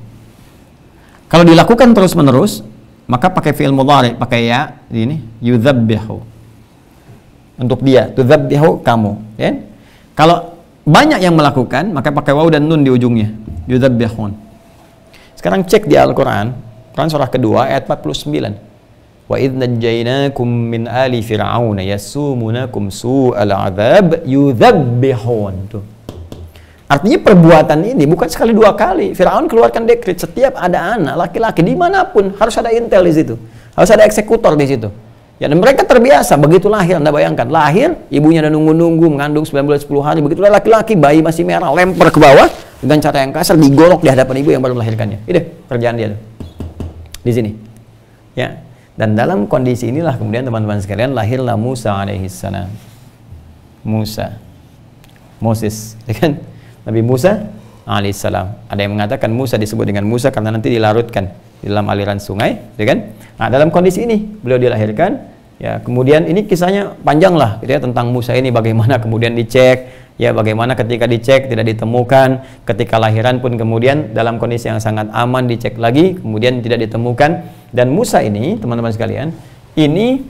A: kalau dilakukan terus-menerus, maka pakai fi'il mudhari, pakai ya ini yudzabbihu. Untuk dia, tudzabbihu kamu, ya. Kalau banyak yang melakukan, maka pakai waw dan nun di ujungnya. Yudzabbihun. Sekarang cek di Al-Qur'an, Quran surah kedua ayat 49. Wa idh najjaynakum min ali fir'auna yasumunakum su'al 'adzab yudzabbihun. Tuh. Artinya perbuatan ini bukan sekali dua kali. Firaun keluarkan dekrit setiap ada anak laki-laki dimanapun harus ada intel di situ, harus ada eksekutor di situ. Ya, dan mereka terbiasa begitu lahir. Anda bayangkan lahir ibunya udah nunggu-nunggu mengandung 9 bulan 10 hari. Begitulah laki-laki bayi masih merah lempar ke bawah dengan cara yang kasar digolok di hadapan ibu yang baru melahirkannya. Ide kerjaan dia tuh. Di sini. Ya. Dan dalam kondisi inilah kemudian teman-teman sekalian lahirlah Musa alaihissalam. Musa. Moses, ya kan? Nabi Musa alaihissalam. Ada yang mengatakan Musa disebut dengan Musa karena nanti dilarutkan di dalam aliran sungai, ya kan? Nah, dalam kondisi ini beliau dilahirkan. Ya, kemudian ini kisahnya panjang lah, gitu ya, tentang Musa ini bagaimana kemudian dicek, ya bagaimana ketika dicek tidak ditemukan ketika lahiran pun kemudian dalam kondisi yang sangat aman dicek lagi kemudian tidak ditemukan dan Musa ini teman-teman sekalian ini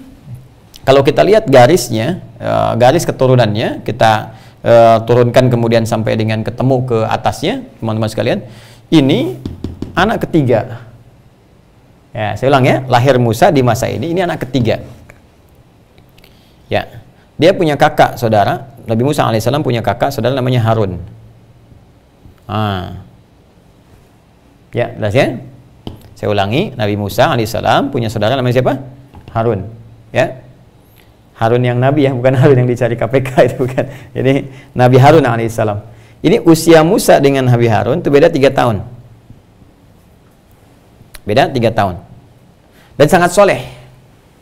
A: kalau kita lihat garisnya eh, garis keturunannya kita uh, turunkan kemudian sampai dengan ketemu ke atasnya teman-teman sekalian ini anak ketiga ya saya ulang ya lahir Musa di masa ini ini anak ketiga ya dia punya kakak saudara Nabi Musa alaihissalam punya kakak saudara namanya Harun ah ya jelas ya saya ulangi Nabi Musa alaihissalam punya saudara namanya siapa Harun ya Harun yang nabi ya, bukan [LAUGHS] Harun yang dicari KPK itu bukan. Jadi Nabi Harun alaihissalam. Ini usia Musa dengan Nabi Harun itu beda tiga tahun. Beda tiga tahun. Dan sangat soleh.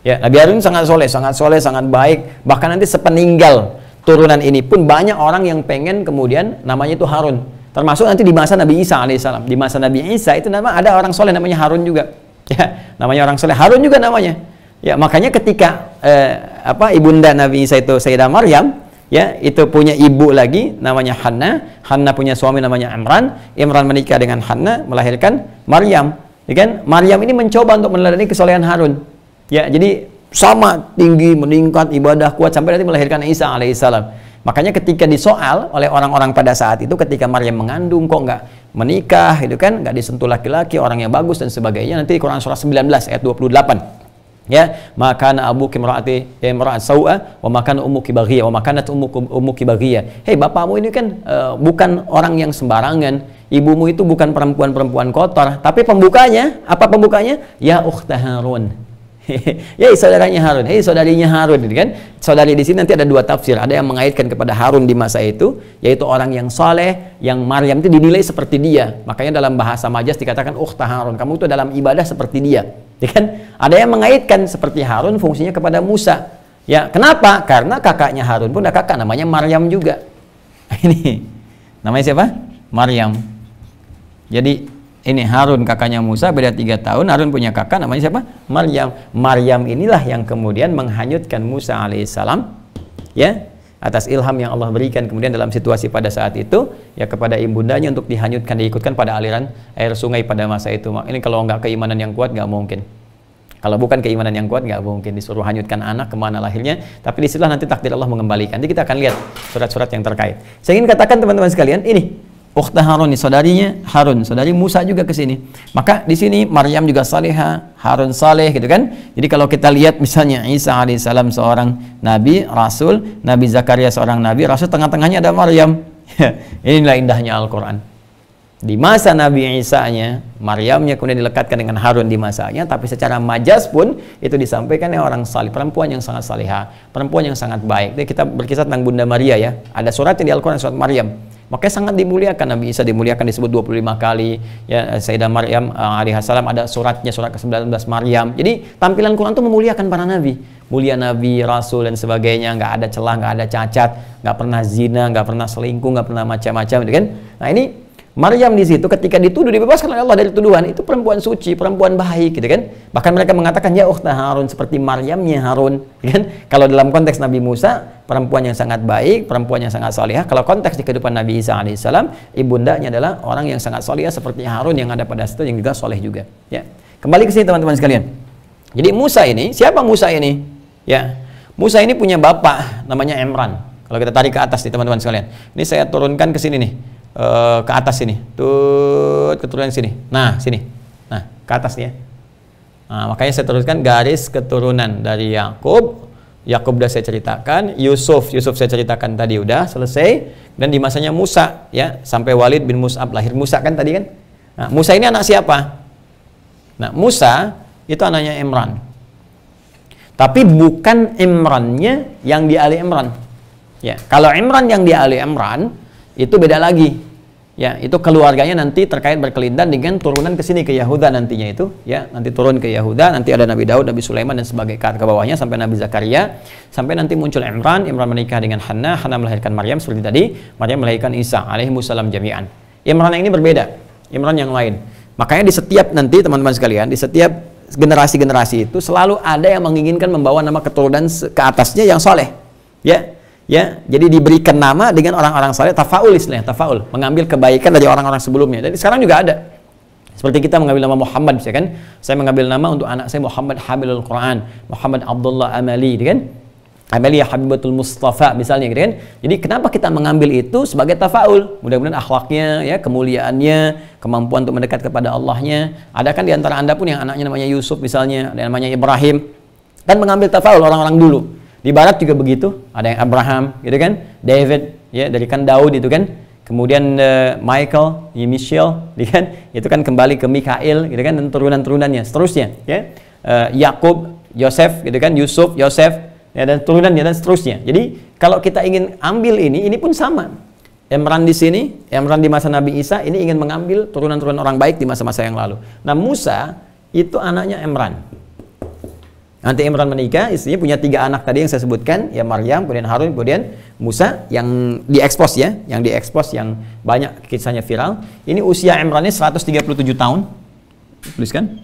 A: Ya, Nabi Harun sangat soleh, sangat soleh, sangat baik. Bahkan nanti sepeninggal turunan ini pun banyak orang yang pengen kemudian namanya itu Harun. Termasuk nanti di masa Nabi Isa alaihissalam. Di masa Nabi Isa itu nama ada orang soleh namanya Harun juga. [LAUGHS] Ya, namanya orang soleh. Harun juga namanya. Ya, makanya ketika eh, apa ibunda Nabi Isa itu Sayyidah Maryam, ya, itu punya ibu lagi namanya Hanna, Hanna punya suami namanya Imran, Imran menikah dengan Hanna melahirkan Maryam. Ya kan? Maryam ini mencoba untuk meneladani kesolehan Harun. Ya, jadi sama tinggi meningkat ibadah kuat sampai nanti melahirkan Isa alaihissalam. Makanya ketika disoal oleh orang-orang pada saat itu ketika Maryam mengandung kok nggak menikah gitu kan nggak disentuh laki-laki orang yang bagus dan sebagainya nanti Quran surah 19 ayat 28 ya maka abu kimraati ya eh, imra'at sau'a wa makan ummuki kibagia. wa makanat ummuki ummuki baghiyah hei bapakmu ini kan uh, bukan orang yang sembarangan ibumu itu bukan perempuan-perempuan kotor tapi pembukanya apa pembukanya ya ukhta harun ya [LAUGHS] saudaranya Harun, hei saudarinya Harun, kan? Saudari di sini nanti ada dua tafsir. Ada yang mengaitkan kepada Harun di masa itu, yaitu orang yang soleh, yang Maryam itu dinilai seperti dia. Makanya dalam bahasa Majas dikatakan ukhta Harun, kamu itu dalam ibadah seperti dia Ya kan? Ada yang mengaitkan seperti Harun fungsinya kepada Musa. Ya, kenapa? Karena kakaknya Harun pun ada kakak namanya Maryam juga. [LAUGHS] Ini namanya siapa? Maryam. Jadi ini Harun kakaknya Musa beda tiga tahun. Harun punya kakak namanya siapa? Maryam. Maryam inilah yang kemudian menghanyutkan Musa alaihissalam ya atas ilham yang Allah berikan kemudian dalam situasi pada saat itu ya kepada ibundanya untuk dihanyutkan diikutkan pada aliran air sungai pada masa itu ini kalau nggak keimanan yang kuat nggak mungkin kalau bukan keimanan yang kuat nggak mungkin disuruh hanyutkan anak kemana lahirnya tapi disitulah nanti takdir Allah mengembalikan jadi kita akan lihat surat-surat yang terkait saya ingin katakan teman-teman sekalian ini ukhtah Harun saudarinya Harun, saudari Musa juga ke sini. Maka di sini Maryam juga saleha, Harun saleh gitu kan. Jadi kalau kita lihat misalnya Isa alaihissalam seorang nabi, rasul, Nabi Zakaria seorang nabi, rasul tengah-tengahnya ada Maryam. [LAUGHS] Inilah indahnya Al-Qur'an. Di masa Nabi Isa-nya, Maryamnya kemudian dilekatkan dengan Harun di masanya, tapi secara majas pun itu disampaikan oleh orang salih, perempuan yang sangat salihah, perempuan yang sangat baik. Jadi kita berkisah tentang Bunda Maria ya. Ada surat di Al-Quran, surat Maryam Makanya sangat dimuliakan Nabi Isa dimuliakan disebut 25 kali. Ya Sayyidah Maryam eh, alaihi salam ada suratnya surat ke-19 Maryam. Jadi tampilan Quran itu memuliakan para nabi. Mulia nabi, rasul dan sebagainya, nggak ada celah, nggak ada cacat, nggak pernah zina, nggak pernah selingkuh, nggak pernah macam-macam gitu kan. Nah, ini Maryam di situ ketika dituduh dibebaskan oleh Allah dari tuduhan itu perempuan suci, perempuan baik gitu kan. Bahkan mereka mengatakan ya ukhta Harun seperti Maryamnya Harun [LAUGHS] kan. Kalau dalam konteks Nabi Musa perempuan yang sangat baik, perempuan yang sangat salihah. Kalau konteks di kehidupan Nabi Isa alaihissalam ibundanya adalah orang yang sangat salihah seperti Harun yang ada pada situ yang juga soleh juga ya. Kembali ke sini teman-teman sekalian. Jadi Musa ini, siapa Musa ini? Ya. Musa ini punya bapak namanya Imran. Kalau kita tarik ke atas nih teman-teman sekalian. Ini saya turunkan ke sini nih Eh, ke atas sini. Tut keturunan sini. Nah, sini. Nah, ke atas nih ya. Nah, makanya saya teruskan garis keturunan dari Yakub. Yakub sudah saya ceritakan, Yusuf, Yusuf saya ceritakan tadi udah selesai dan di masanya Musa ya, sampai Walid bin Mus'ab lahir Musa kan tadi kan? Nah, Musa ini anak siapa? Nah, Musa itu anaknya Imran. Tapi bukan Imrannya yang di Ali Imran. Ya, kalau Imran yang di Ali Imran itu beda lagi ya itu keluarganya nanti terkait berkelindan dengan turunan ke sini ke Yahuda nantinya itu ya nanti turun ke Yahuda nanti ada Nabi Daud Nabi Sulaiman dan sebagainya ke bawahnya sampai Nabi Zakaria sampai nanti muncul Imran Imran menikah dengan Hannah Hannah melahirkan Maryam seperti tadi Maryam melahirkan Isa alaihi wasallam jami'an Imran yang ini berbeda Imran yang lain makanya di setiap nanti teman-teman sekalian di setiap generasi-generasi itu selalu ada yang menginginkan membawa nama keturunan ke atasnya yang soleh ya ya jadi diberikan nama dengan orang-orang saleh tafaul istilahnya tafaul mengambil kebaikan dari orang-orang sebelumnya Jadi sekarang juga ada seperti kita mengambil nama Muhammad ya kan? saya mengambil nama untuk anak saya Muhammad Hamilul Quran Muhammad Abdullah Amali gitu kan Amelia Habibatul Mustafa misalnya gitu kan jadi kenapa kita mengambil itu sebagai tafaul mudah-mudahan akhlaknya ya kemuliaannya kemampuan untuk mendekat kepada Allahnya ada kan di antara anda pun yang anaknya namanya Yusuf misalnya ada yang namanya Ibrahim kan mengambil tafaul orang-orang dulu di barat juga begitu, ada yang Abraham, gitu kan? David, ya dari kan Daud itu kan. Kemudian uh, Michael, ya Michel, [LAUGHS] gitu kan? Itu kan kembali ke Mikael, gitu kan? Dan turunan-turunannya seterusnya, ya. Uh, Yakub, Yosef, gitu kan? Yusuf, Yosef, ya dan turunannya dan seterusnya. Jadi kalau kita ingin ambil ini, ini pun sama. Emran di sini, Emran di masa Nabi Isa ini ingin mengambil turunan-turunan orang baik di masa-masa yang lalu. Nah Musa itu anaknya Emran. Nanti Imran menikah, istrinya punya tiga anak tadi yang saya sebutkan, ya Maryam, kemudian Harun, kemudian Musa yang diekspos ya, yang diekspos yang banyak kisahnya viral. Ini usia Imrannya 137 tahun. Tuliskan.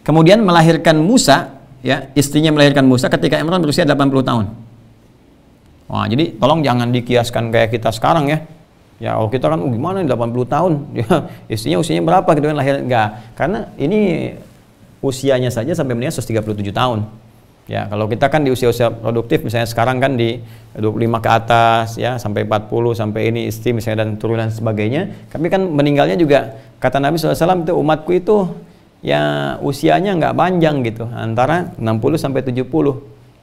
A: Kemudian melahirkan Musa, ya, istrinya melahirkan Musa ketika Imran berusia 80 tahun. Wah, jadi tolong jangan dikiaskan kayak kita sekarang ya. Ya, oh kita kan oh, gimana 80 tahun, [LAUGHS] ya, istrinya usianya berapa gitu kan lahir enggak. Karena ini usianya saja sampai meninggal 137 tahun. Ya, kalau kita kan di usia-usia produktif misalnya sekarang kan di 25 ke atas ya sampai 40 sampai ini istri misalnya dan turunan sebagainya, kami kan meninggalnya juga kata Nabi SAW itu umatku itu ya usianya nggak panjang gitu antara 60 sampai 70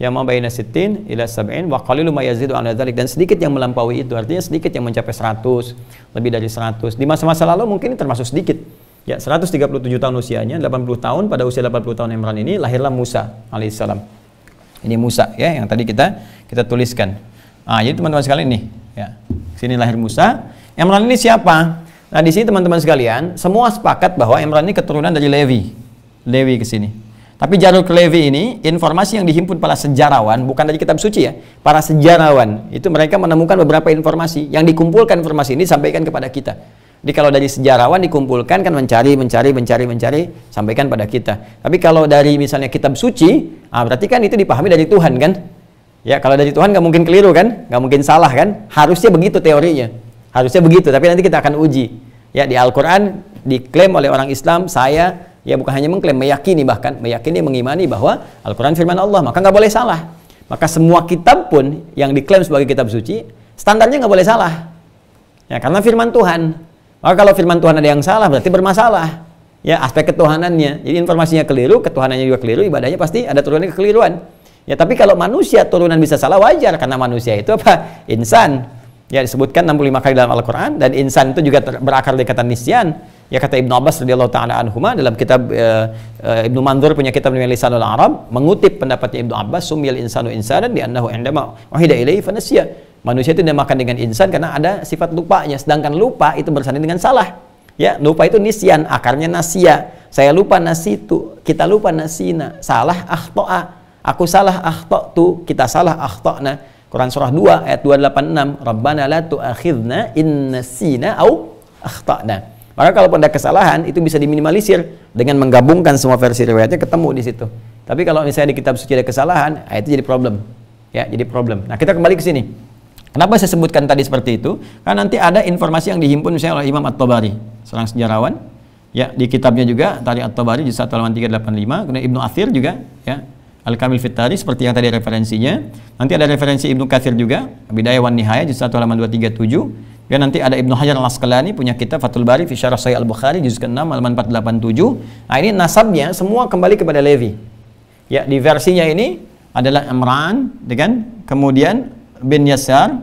A: ya ma baina sittin ila sab'in wa qalilu ma yazidu ala dzalik dan sedikit yang melampaui itu artinya sedikit yang mencapai 100 lebih dari 100 di masa-masa lalu mungkin termasuk sedikit Ya, 137 tahun usianya, 80 tahun pada usia 80 tahun Imran ini lahirlah Musa alaihissalam. Ini Musa ya yang tadi kita kita tuliskan. Ah, jadi teman-teman sekalian nih, ya. Sini lahir Musa. Imran ini siapa? Nah, di sini teman-teman sekalian, semua sepakat bahwa Imran ini keturunan dari Levi. Levi ke sini. Tapi jalur ke Levi ini informasi yang dihimpun para sejarawan bukan dari kitab suci ya. Para sejarawan itu mereka menemukan beberapa informasi yang dikumpulkan informasi ini sampaikan kepada kita. Jadi kalau dari sejarawan dikumpulkan kan mencari, mencari, mencari, mencari, sampaikan pada kita. Tapi kalau dari misalnya kitab suci, ah berarti kan itu dipahami dari Tuhan kan? Ya kalau dari Tuhan nggak mungkin keliru kan? Nggak mungkin salah kan? Harusnya begitu teorinya. Harusnya begitu. Tapi nanti kita akan uji. Ya di Al-Quran diklaim oleh orang Islam saya ya bukan hanya mengklaim meyakini bahkan meyakini mengimani bahwa Al-Quran firman Allah maka nggak boleh salah maka semua kitab pun yang diklaim sebagai kitab suci standarnya nggak boleh salah ya karena firman Tuhan maka ah, kalau firman Tuhan ada yang salah berarti bermasalah. Ya, aspek ketuhanannya. Jadi informasinya keliru, ketuhanannya juga keliru, ibadahnya pasti ada turunannya kekeliruan. Ya, tapi kalau manusia turunan bisa salah wajar karena manusia itu apa? Insan. Ya disebutkan 65 kali dalam Al-Qur'an dan insan itu juga berakar dari kata nisyan Ya kata Ibn Abbas radhiyallahu taala anhuma dalam kitab uh, eh, uh, eh, Ibnu Mandur punya kitab namanya Lisanul Arab mengutip pendapatnya Ibn Abbas sumil insanu insanan di annahu indama uhida ilaihi fanasiya. Manusia itu tidak makan dengan insan karena ada sifat lupanya sedangkan lupa itu bersanding dengan salah. Ya, lupa itu nisyan, akarnya nasia. Saya lupa nasi itu, kita lupa nasina. Salah akhtoa. Aku salah tu kita salah akhtona. Quran surah 2 ayat 286, Rabbana la tu'akhidna in nasina au akhtana. Maka kalau ada kesalahan itu bisa diminimalisir dengan menggabungkan semua versi riwayatnya ketemu di situ. Tapi kalau misalnya di kitab suci ada kesalahan, nah itu jadi problem. Ya, jadi problem. Nah, kita kembali ke sini. Kenapa saya sebutkan tadi seperti itu? Karena nanti ada informasi yang dihimpun misalnya oleh Imam At-Tabari, seorang sejarawan. Ya, di kitabnya juga Tarikh At-Tabari di 1 385, kemudian Ibnu Athir juga, ya. Al-Kamil Fitari seperti yang tadi referensinya. Nanti ada referensi Ibnu Katsir juga, Bidayah wan Nihaya juz 1 halaman 237 Ya nanti ada Ibnu Hajar Al-Asqalani punya kitab Fathul Bari fi Syarah Sahih Al-Bukhari juz ke-6 halaman 487. Nah ini nasabnya semua kembali kepada Levi. Ya di versinya ini adalah Imran dengan kemudian bin Yasar,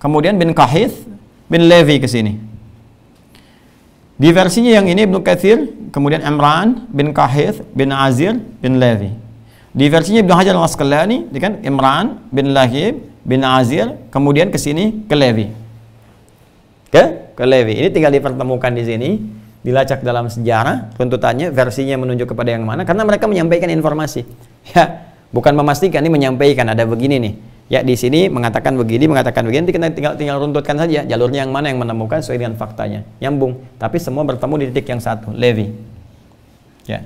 A: kemudian bin Kahith, bin Levi ke sini. Di versinya yang ini Ibnu Katsir, kemudian Imran bin Kahith bin Azir bin Levi. Di versinya Ibnu Hajar Al-Asqalani dengan Imran bin Lahib bin Azir, kemudian ke sini ke Levi ke ke Levi. Ini tinggal dipertemukan di sini, dilacak dalam sejarah, tuntutannya, versinya menunjuk kepada yang mana karena mereka menyampaikan informasi. [LAUGHS] Ya, bukan memastikan ini menyampaikan ada begini nih. Ya di sini mengatakan begini, mengatakan begini, nanti kita tinggal tinggal runtutkan saja jalurnya yang mana yang menemukan sesuai dengan faktanya. Nyambung, tapi semua bertemu di titik yang satu, Levi. Ya.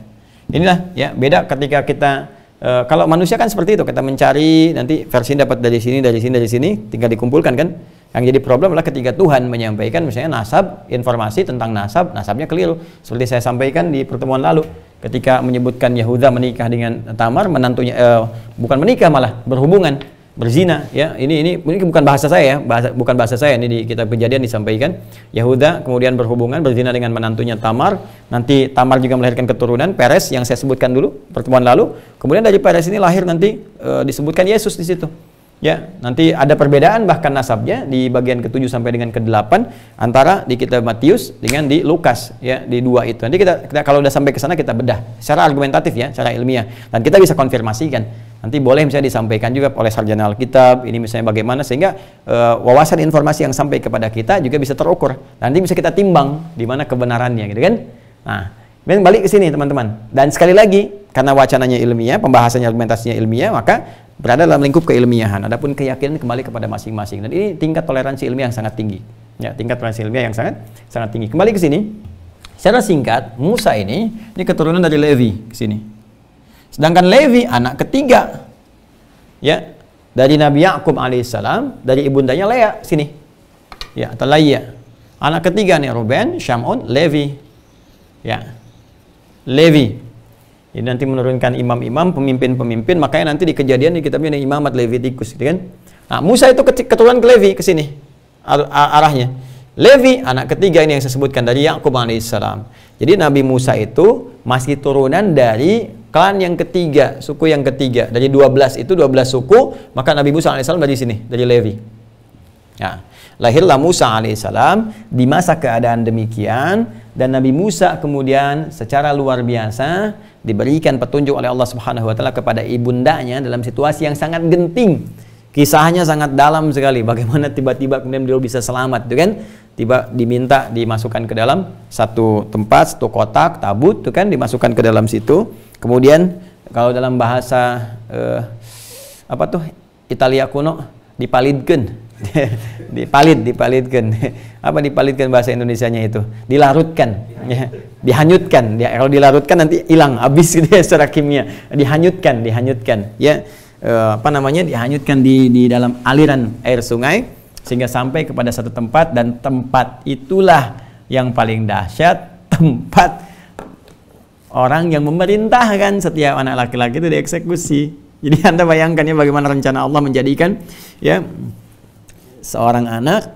A: Inilah ya, beda ketika kita e, kalau manusia kan seperti itu, kita mencari nanti versi dapat dari sini, dari sini, dari sini, tinggal dikumpulkan kan yang jadi problem adalah ketika Tuhan menyampaikan misalnya nasab, informasi tentang nasab, nasabnya keliru. Seperti saya sampaikan di pertemuan lalu, ketika menyebutkan Yahuda menikah dengan Tamar, menantunya eh, bukan menikah malah berhubungan, berzina ya. Ini ini ini bukan bahasa saya ya, bahasa, bukan bahasa saya ini di kitab Kejadian disampaikan. Yahuda kemudian berhubungan berzina dengan menantunya Tamar, nanti Tamar juga melahirkan keturunan Peres yang saya sebutkan dulu pertemuan lalu. Kemudian dari Peres ini lahir nanti eh, disebutkan Yesus di situ. Ya, nanti ada perbedaan bahkan nasabnya di bagian ke-7 sampai dengan ke-8 antara di kitab Matius dengan di Lukas ya, di dua itu. Nanti kita, kita kalau udah sampai ke sana kita bedah secara argumentatif ya, secara ilmiah dan kita bisa konfirmasikan. Nanti boleh misalnya disampaikan juga oleh sarjana Alkitab ini misalnya bagaimana sehingga e, wawasan informasi yang sampai kepada kita juga bisa terukur. Nanti bisa kita timbang di mana kebenarannya gitu kan. Nah, dan balik ke sini teman-teman. Dan sekali lagi karena wacananya ilmiah, pembahasannya argumentasinya ilmiah, maka berada dalam lingkup keilmiahan. Adapun keyakinan kembali kepada masing-masing. Dan ini tingkat toleransi ilmiah yang sangat tinggi. Ya, tingkat toleransi ilmiah yang sangat sangat tinggi. Kembali ke sini. Secara singkat, Musa ini ini keturunan dari Levi ke sini. Sedangkan Levi anak ketiga ya dari Nabi Yakub alaihissalam dari ibundanya Lea sini ya atau Laia anak ketiga nih Ruben, On, Levi ya Levi jadi nanti menurunkan imam-imam, pemimpin-pemimpin, makanya nanti di kejadian di kitabnya ada imamat Levitikus, gitu kan? Nah, Musa itu keturunan ke Levi ke sini arahnya. Levi anak ketiga ini yang saya sebutkan dari Yakub alaihissalam. Jadi Nabi Musa itu masih turunan dari klan yang ketiga, suku yang ketiga. Dari 12 itu 12 suku, maka Nabi Musa alaihissalam dari sini, dari Levi. Ya. Lahirlah Musa alaihissalam di masa keadaan demikian dan Nabi Musa kemudian secara luar biasa diberikan petunjuk oleh Allah Subhanahu wa taala kepada ibundanya dalam situasi yang sangat genting. Kisahnya sangat dalam sekali [LAUGHS] bagaimana tiba-tiba kemudian beliau bisa selamat itu kan tiba diminta dimasukkan ke dalam satu tempat, satu kotak tabut itu kan dimasukkan ke dalam situ. Kemudian kalau dalam bahasa eh, apa tuh Italia kuno dipalidkan dipalit [LAUGHS] dipalitkan [LAUGHS] apa dipalitkan bahasa Indonesia-nya itu dilarutkan ya dihanyutkan ya, kalau dilarutkan nanti hilang habis gitu ya secara kimia dihanyutkan dihanyutkan ya e, apa namanya dihanyutkan di di dalam aliran air sungai sehingga sampai kepada satu tempat dan tempat itulah yang paling dahsyat tempat orang yang memerintahkan setiap anak laki-laki itu dieksekusi jadi anda bayangkan ya bagaimana rencana Allah menjadikan ya seorang anak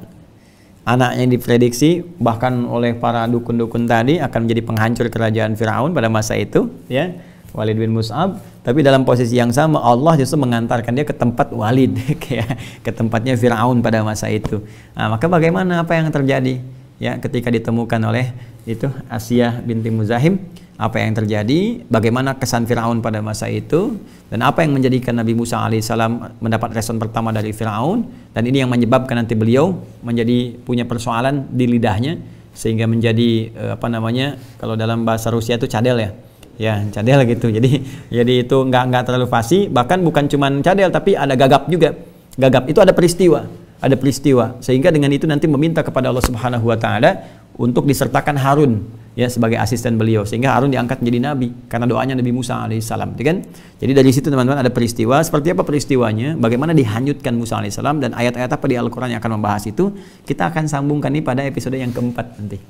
A: anaknya diprediksi bahkan oleh para dukun-dukun tadi akan menjadi penghancur kerajaan Firaun pada masa itu ya Walid bin Mus'ab tapi dalam posisi yang sama Allah justru mengantarkan dia ke tempat Walid [LAUGHS] ke tempatnya Firaun pada masa itu nah, maka bagaimana apa yang terjadi ya ketika ditemukan oleh itu Asiyah binti Muzahim apa yang terjadi bagaimana kesan Firaun pada masa itu dan apa yang menjadikan Nabi Musa alaihissalam mendapat respon pertama dari Firaun dan ini yang menyebabkan nanti beliau menjadi punya persoalan di lidahnya sehingga menjadi eh, apa namanya kalau dalam bahasa Rusia itu cadel ya ya cadel gitu jadi jadi itu nggak nggak terlalu fasih bahkan bukan cuman cadel tapi ada gagap juga gagap itu ada peristiwa ada peristiwa sehingga dengan itu nanti meminta kepada Allah Subhanahu wa taala untuk disertakan Harun ya sebagai asisten beliau sehingga Harun diangkat menjadi nabi karena doanya Nabi Musa alaihissalam gitu kan jadi dari situ teman-teman ada peristiwa seperti apa peristiwanya bagaimana dihanyutkan Musa alaihissalam dan ayat-ayat apa di Al-Qur'an yang akan membahas itu kita akan sambungkan ini pada episode yang keempat nanti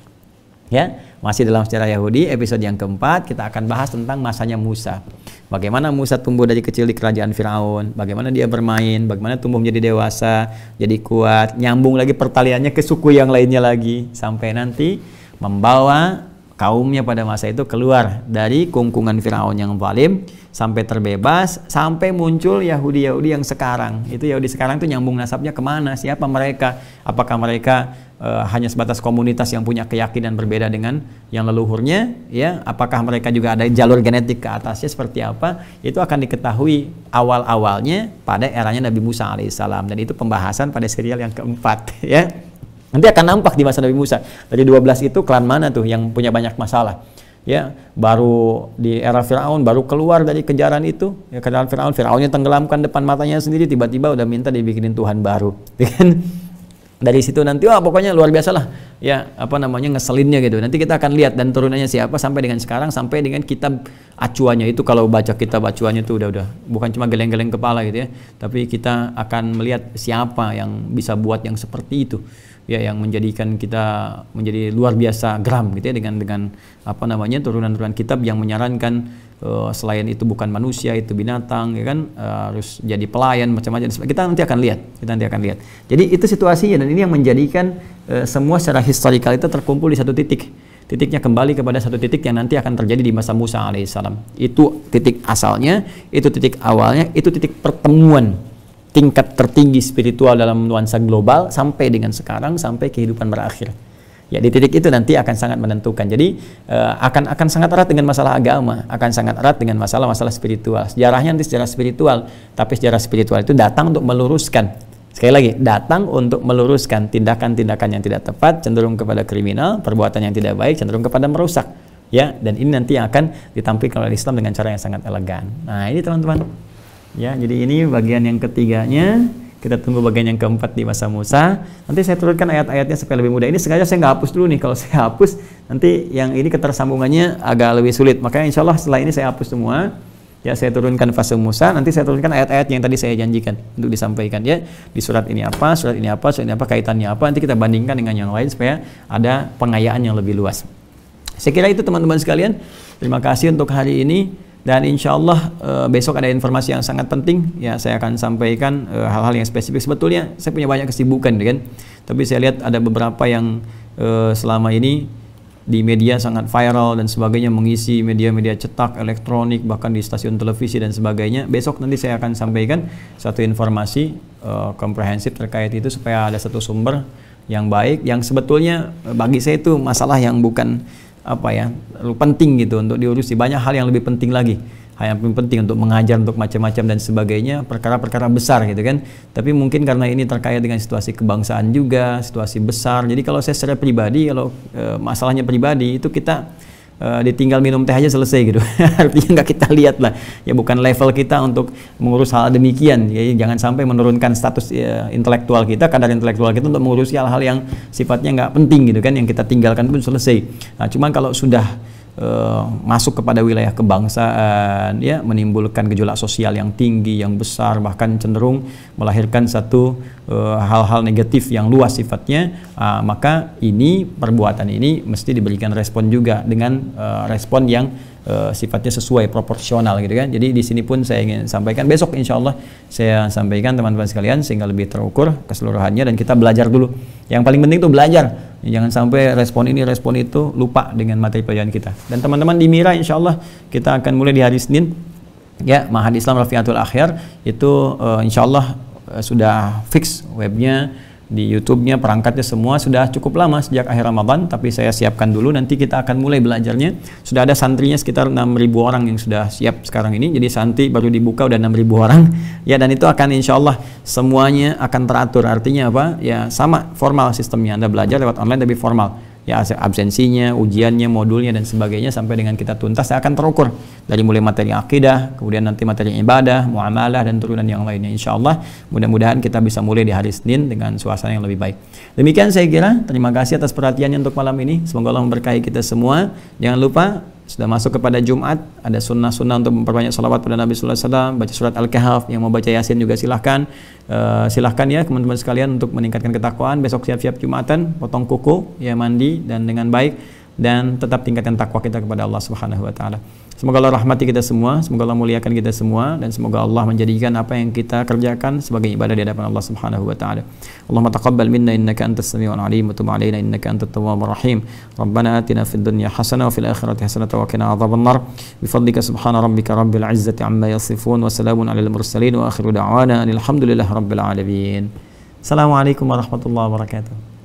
A: ya masih dalam sejarah Yahudi episode yang keempat kita akan bahas tentang masanya Musa bagaimana Musa tumbuh dari kecil di kerajaan Firaun bagaimana dia bermain bagaimana tumbuh menjadi dewasa jadi kuat nyambung lagi pertaliannya ke suku yang lainnya lagi sampai nanti membawa kaumnya pada masa itu keluar dari kungkungan Firaun yang zalim sampai terbebas sampai muncul Yahudi-Yahudi yang sekarang itu Yahudi sekarang itu nyambung nasabnya kemana siapa mereka apakah mereka e, hanya sebatas komunitas yang punya keyakinan berbeda dengan yang leluhurnya ya apakah mereka juga ada jalur genetik ke atasnya seperti apa itu akan diketahui awal-awalnya pada eranya Nabi Musa alaihissalam dan itu pembahasan pada serial yang keempat [LAUGHS] ya Nanti akan nampak di masa Nabi Musa. Dari 12 itu klan mana tuh yang punya banyak masalah? Ya, baru di era Firaun baru keluar dari kejaran itu, ya kejaran Firaun, Firaunnya tenggelamkan depan matanya sendiri tiba-tiba udah minta dibikinin Tuhan baru. [LAUGHS] Ya kan? dari situ nanti wah pokoknya luar biasa lah ya apa namanya ngeselinnya gitu nanti kita akan lihat dan turunannya siapa sampai dengan sekarang sampai dengan kitab acuannya itu kalau baca kitab acuannya itu udah udah bukan cuma geleng-geleng kepala gitu ya tapi kita akan melihat siapa yang bisa buat yang seperti itu ya yang menjadikan kita menjadi luar biasa geram gitu ya dengan dengan apa namanya turunan-turunan kitab yang menyarankan uh, selain itu bukan manusia itu binatang ya kan uh, harus jadi pelayan macam-macam kita nanti akan lihat kita nanti akan lihat jadi itu situasinya dan ini yang menjadikan uh, semua secara historikal itu terkumpul di satu titik titiknya kembali kepada satu titik yang nanti akan terjadi di masa Musa alaihissalam itu titik asalnya itu titik awalnya itu titik pertemuan tingkat tertinggi spiritual dalam nuansa global sampai dengan sekarang sampai kehidupan berakhir. Ya di titik itu nanti akan sangat menentukan. Jadi uh, akan akan sangat erat dengan masalah agama, akan sangat erat dengan masalah-masalah spiritual. Sejarahnya nanti sejarah spiritual, tapi sejarah spiritual itu datang untuk meluruskan. Sekali lagi, datang untuk meluruskan tindakan-tindakan yang tidak tepat, cenderung kepada kriminal, perbuatan yang tidak baik, cenderung kepada merusak. Ya, dan ini nanti yang akan ditampilkan oleh Islam dengan cara yang sangat elegan. Nah, ini teman-teman. Ya, jadi ini bagian yang ketiganya. Kita tunggu bagian yang keempat di masa Musa. Nanti saya turunkan ayat-ayatnya supaya lebih mudah. Ini sengaja saya nggak hapus dulu nih. Kalau [LAUGHS] saya hapus, nanti yang ini ketersambungannya agak lebih sulit. Makanya insya Allah setelah ini saya hapus semua. Ya, saya turunkan fase Musa. Nanti saya turunkan ayat-ayat yang tadi saya janjikan untuk disampaikan. Ya, di surat ini apa, surat ini apa, surat ini apa, kaitannya apa. Nanti kita bandingkan dengan yang lain supaya ada pengayaan yang lebih luas. Saya kira itu teman-teman sekalian. Terima kasih untuk hari ini dan insya Allah uh, eh, besok ada informasi yang sangat penting ya saya akan sampaikan eh, hal-hal uh, yang spesifik sebetulnya saya punya banyak kesibukan ya kan tapi saya lihat ada beberapa yang uh, selama ini di media sangat viral dan sebagainya mengisi media-media cetak elektronik bahkan di stasiun televisi dan sebagainya besok nanti saya akan sampaikan satu informasi uh, komprehensif terkait itu supaya ada satu sumber yang baik yang sebetulnya bagi saya itu masalah yang bukan apa ya penting gitu untuk diurusi banyak hal yang lebih penting lagi hal yang penting untuk mengajar untuk macam-macam dan sebagainya perkara-perkara besar gitu kan tapi mungkin karena ini terkait dengan situasi kebangsaan juga situasi besar jadi kalau saya secara pribadi kalau e, masalahnya pribadi itu kita Eh, ditinggal minum teh aja selesai gitu. [LAUGHS] Artinya nggak kita lihat lah. Ya bukan level kita untuk mengurus hal demikian. ya jangan sampai menurunkan status ya, intelektual kita, kadar intelektual kita untuk mengurusi hal-hal yang sifatnya nggak penting gitu kan, yang kita tinggalkan pun selesai. Nah, cuman kalau sudah Eh, masuk kepada wilayah kebangsaan ya menimbulkan gejolak sosial yang tinggi yang besar bahkan cenderung melahirkan satu eh, hal-hal uh, negatif yang luas sifatnya uh, maka ini perbuatan ini mesti diberikan respon juga dengan uh, respon yang uh, sifatnya sesuai proporsional gitu kan. Jadi di sini pun saya ingin sampaikan besok insya Allah saya sampaikan teman-teman sekalian sehingga lebih terukur keseluruhannya dan kita belajar dulu. Yang paling penting itu belajar. Jangan sampai respon ini respon itu lupa dengan materi pelajaran kita. Dan teman-teman di Mira insya Allah kita akan mulai di hari Senin ya Mahad Islam Rafiatul Akhir itu uh, eh, insya Allah uh, eh, sudah fix webnya di YouTube-nya perangkatnya semua sudah cukup lama sejak akhir Ramadan tapi saya siapkan dulu nanti kita akan mulai belajarnya sudah ada santrinya sekitar 6.000 orang yang sudah siap sekarang ini jadi santri baru dibuka udah 6.000 orang [LAUGHS] ya dan itu akan insya Allah semuanya akan teratur artinya apa ya sama formal sistemnya Anda belajar lewat online lebih formal ya absensinya, ujiannya, modulnya dan sebagainya sampai dengan kita tuntas akan terukur dari mulai materi akidah, kemudian nanti materi ibadah, muamalah dan turunan yang lainnya insyaallah mudah-mudahan kita bisa mulai di hari Senin dengan suasana yang lebih baik. Demikian saya kira, terima kasih atas perhatiannya untuk malam ini. Semoga Allah memberkahi kita semua. Jangan lupa sudah masuk kepada Jumat, ada sunnah-sunnah untuk memperbanyak salawat pada Nabi Sallallahu Alaihi Wasallam, baca surat Al-Kahf, yang mau baca Yasin juga silahkan, uh, silahkan ya teman-teman sekalian untuk meningkatkan ketakwaan, besok siap-siap Jumatan, potong kuku, ya mandi, dan dengan baik, dan tetap tingkatkan takwa kita kepada Allah Subhanahu Wa Taala. Semoga Allah rahmati kita semua, semoga Allah muliakan kita semua dan semoga Allah menjadikan apa yang kita kerjakan sebagai ibadah di hadapan Allah Subhanahu wa taala. Allahumma taqabbal minna innaka antas samiul alim wa tub alaina innaka antat tawwabur rahim. Rabbana atina fid dunya hasanah wa fil akhirati
B: hasanah wa qina al nar. Bifadlika subhana rabbika rabbil izzati amma yasifun wa salamun alal mursalin wa akhiru da'wana alhamdulillahi rabbil alamin. Assalamualaikum warahmatullahi wabarakatuh.